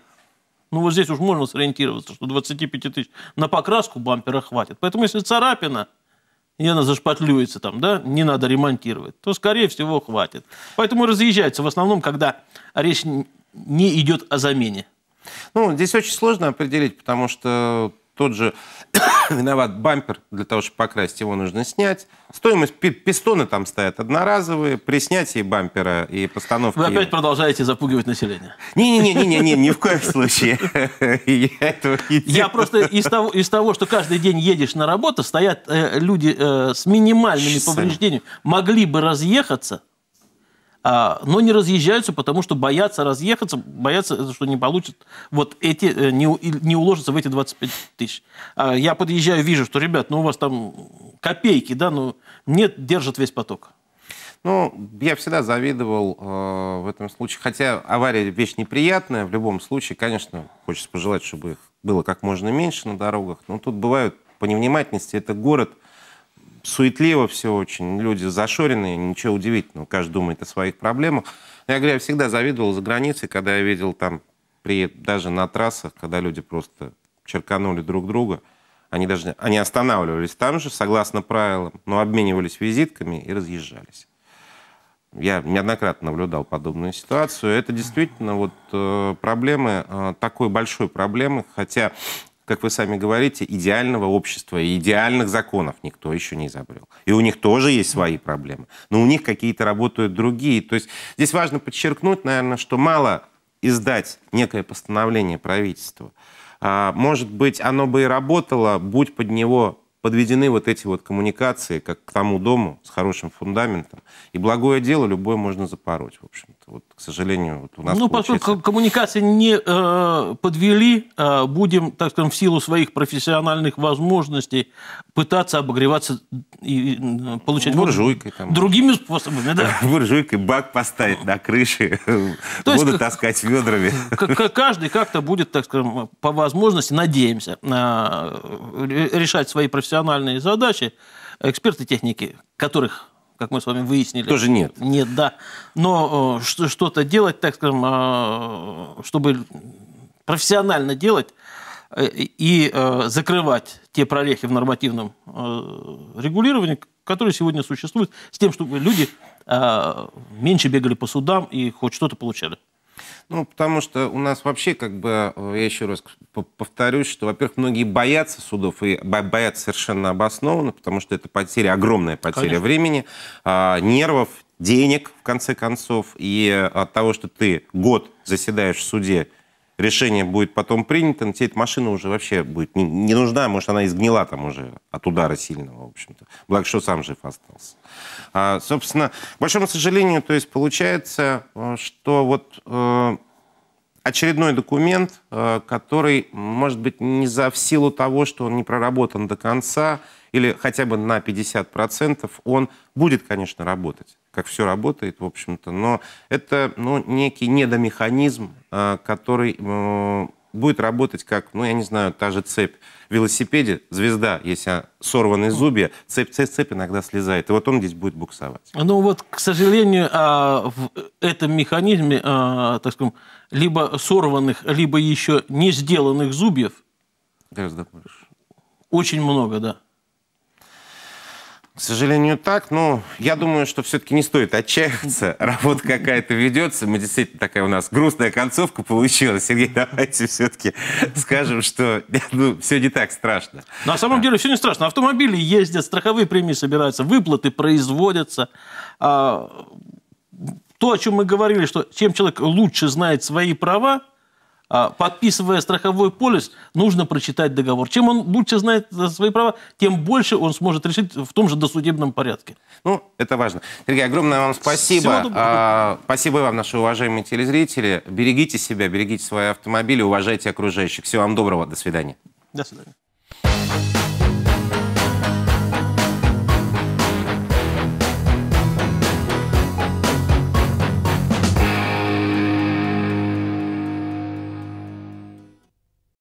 ну, вот здесь уж можно сориентироваться, что 25 тысяч на покраску бампера хватит. Поэтому, если царапина, и она зашпатлюется там, да, не надо ремонтировать, то, скорее всего, хватит. Поэтому разъезжается в основном, когда речь не идет о замене. Ну, здесь очень сложно определить, потому что тот же виноват бампер, для того, чтобы покрасить, его нужно снять. Стоимость пистоны там стоят одноразовые, при снятии бампера и постановке... Вы опять продолжаете запугивать население. Не-не-не, ни в коем случае. Я просто из того, что каждый день едешь на работу, стоят э, люди э, с минимальными повреждениями, могли бы разъехаться, а, но не разъезжаются, потому что боятся разъехаться, боятся, что не получат вот эти, э, не, не уложатся в эти 25 тысяч. А, я подъезжаю, вижу, что, ребят, ну у вас там копейки, да, ну нет, держит весь поток. Ну, я всегда завидовал э, в этом случае. Хотя авария вещь неприятная, в любом случае, конечно, хочется пожелать, чтобы их было как можно меньше на дорогах. Но тут бывают по невнимательности. Это город, суетливо все очень, люди зашоренные, ничего удивительного, каждый думает о своих проблемах. я говорю, я всегда завидовал за границей, когда я видел там, при, даже на трассах, когда люди просто черканули друг друга, они даже они останавливались там же, согласно правилам, но обменивались визитками и разъезжались. Я неоднократно наблюдал подобную ситуацию. Это действительно вот э, проблемы э, такой большой проблемы, хотя как вы сами говорите, идеального общества и идеальных законов никто еще не изобрел. И у них тоже есть свои проблемы. Но у них какие-то работают другие. То есть здесь важно подчеркнуть, наверное, что мало издать некое постановление правительства. А, может быть, оно бы и работало, будь под него подведены вот эти вот коммуникации, как к тому дому с хорошим фундаментом. И благое дело любое можно запороть, в общем вот, к сожалению, вот у нас Ну, получается... поскольку коммуникации не э, подвели, э, будем, так скажем, в силу своих профессиональных возможностей пытаться обогреваться и э, получать... Буржуйкой. Воду. Там, Другими способами, да. Буржуйкой бак поставить на крыше, То воду таскать ведрами. Каждый как-то будет, так скажем, по возможности, надеемся, э, решать свои профессиональные задачи. Эксперты техники, которых как мы с вами выяснили. Тоже нет. Нет, да. Но э, что-то делать, так скажем, э, чтобы профессионально делать э, и закрывать те прорехи в нормативном регулировании, которые сегодня существуют, с тем, чтобы люди меньше бегали по судам и хоть что-то получали. Ну, потому что у нас вообще, как бы, э, я еще раз повторюсь, что, во-первых, многие боятся судов и боятся совершенно обоснованно, потому что это потеря, огромная потеря Конечно. времени, а, нервов, денег, в конце концов, и от того, что ты год заседаешь в суде решение будет потом принято, но тебе эта машина уже вообще будет не, не нужна, может, она изгнила там уже от удара сильного, в общем-то. Благо, что сам жив остался. А, собственно, к большому сожалению, то есть получается, э, что вот э, очередной документ, э, который, может быть, не за в силу того, что он не проработан до конца, или хотя бы на 50%, он будет, конечно, работать как все работает, в общем-то. Но это ну, некий недомеханизм, а, который будет работать как, ну, я не знаю, та же цепь. В велосипеде звезда, если сорваны зубья, цепь, цепь, цепь иногда слезает. И вот он здесь будет буксовать. Ну вот, к сожалению, а, в этом механизме, а, так скажем, либо сорванных, либо еще не сделанных зубьев... Гораздо больше. Очень много, да. К сожалению, так. Но я думаю, что все-таки не стоит отчаиваться. Работа какая-то ведется. Мы действительно такая у нас грустная концовка получилась. Сергей, давайте все-таки скажем, что ну, все не так страшно. На самом деле все не страшно. Автомобили ездят, страховые премии собираются, выплаты производятся. А, то, о чем мы говорили, что чем человек лучше знает свои права, а, подписывая страховой полис, нужно прочитать договор. Чем он лучше знает свои права, тем больше он сможет решить в том же досудебном порядке. Ну, это важно. Сергей, огромное вам спасибо. А, спасибо вам, наши уважаемые телезрители. Берегите себя, берегите свои автомобили, уважайте окружающих. Всего вам доброго. До свидания. До свидания.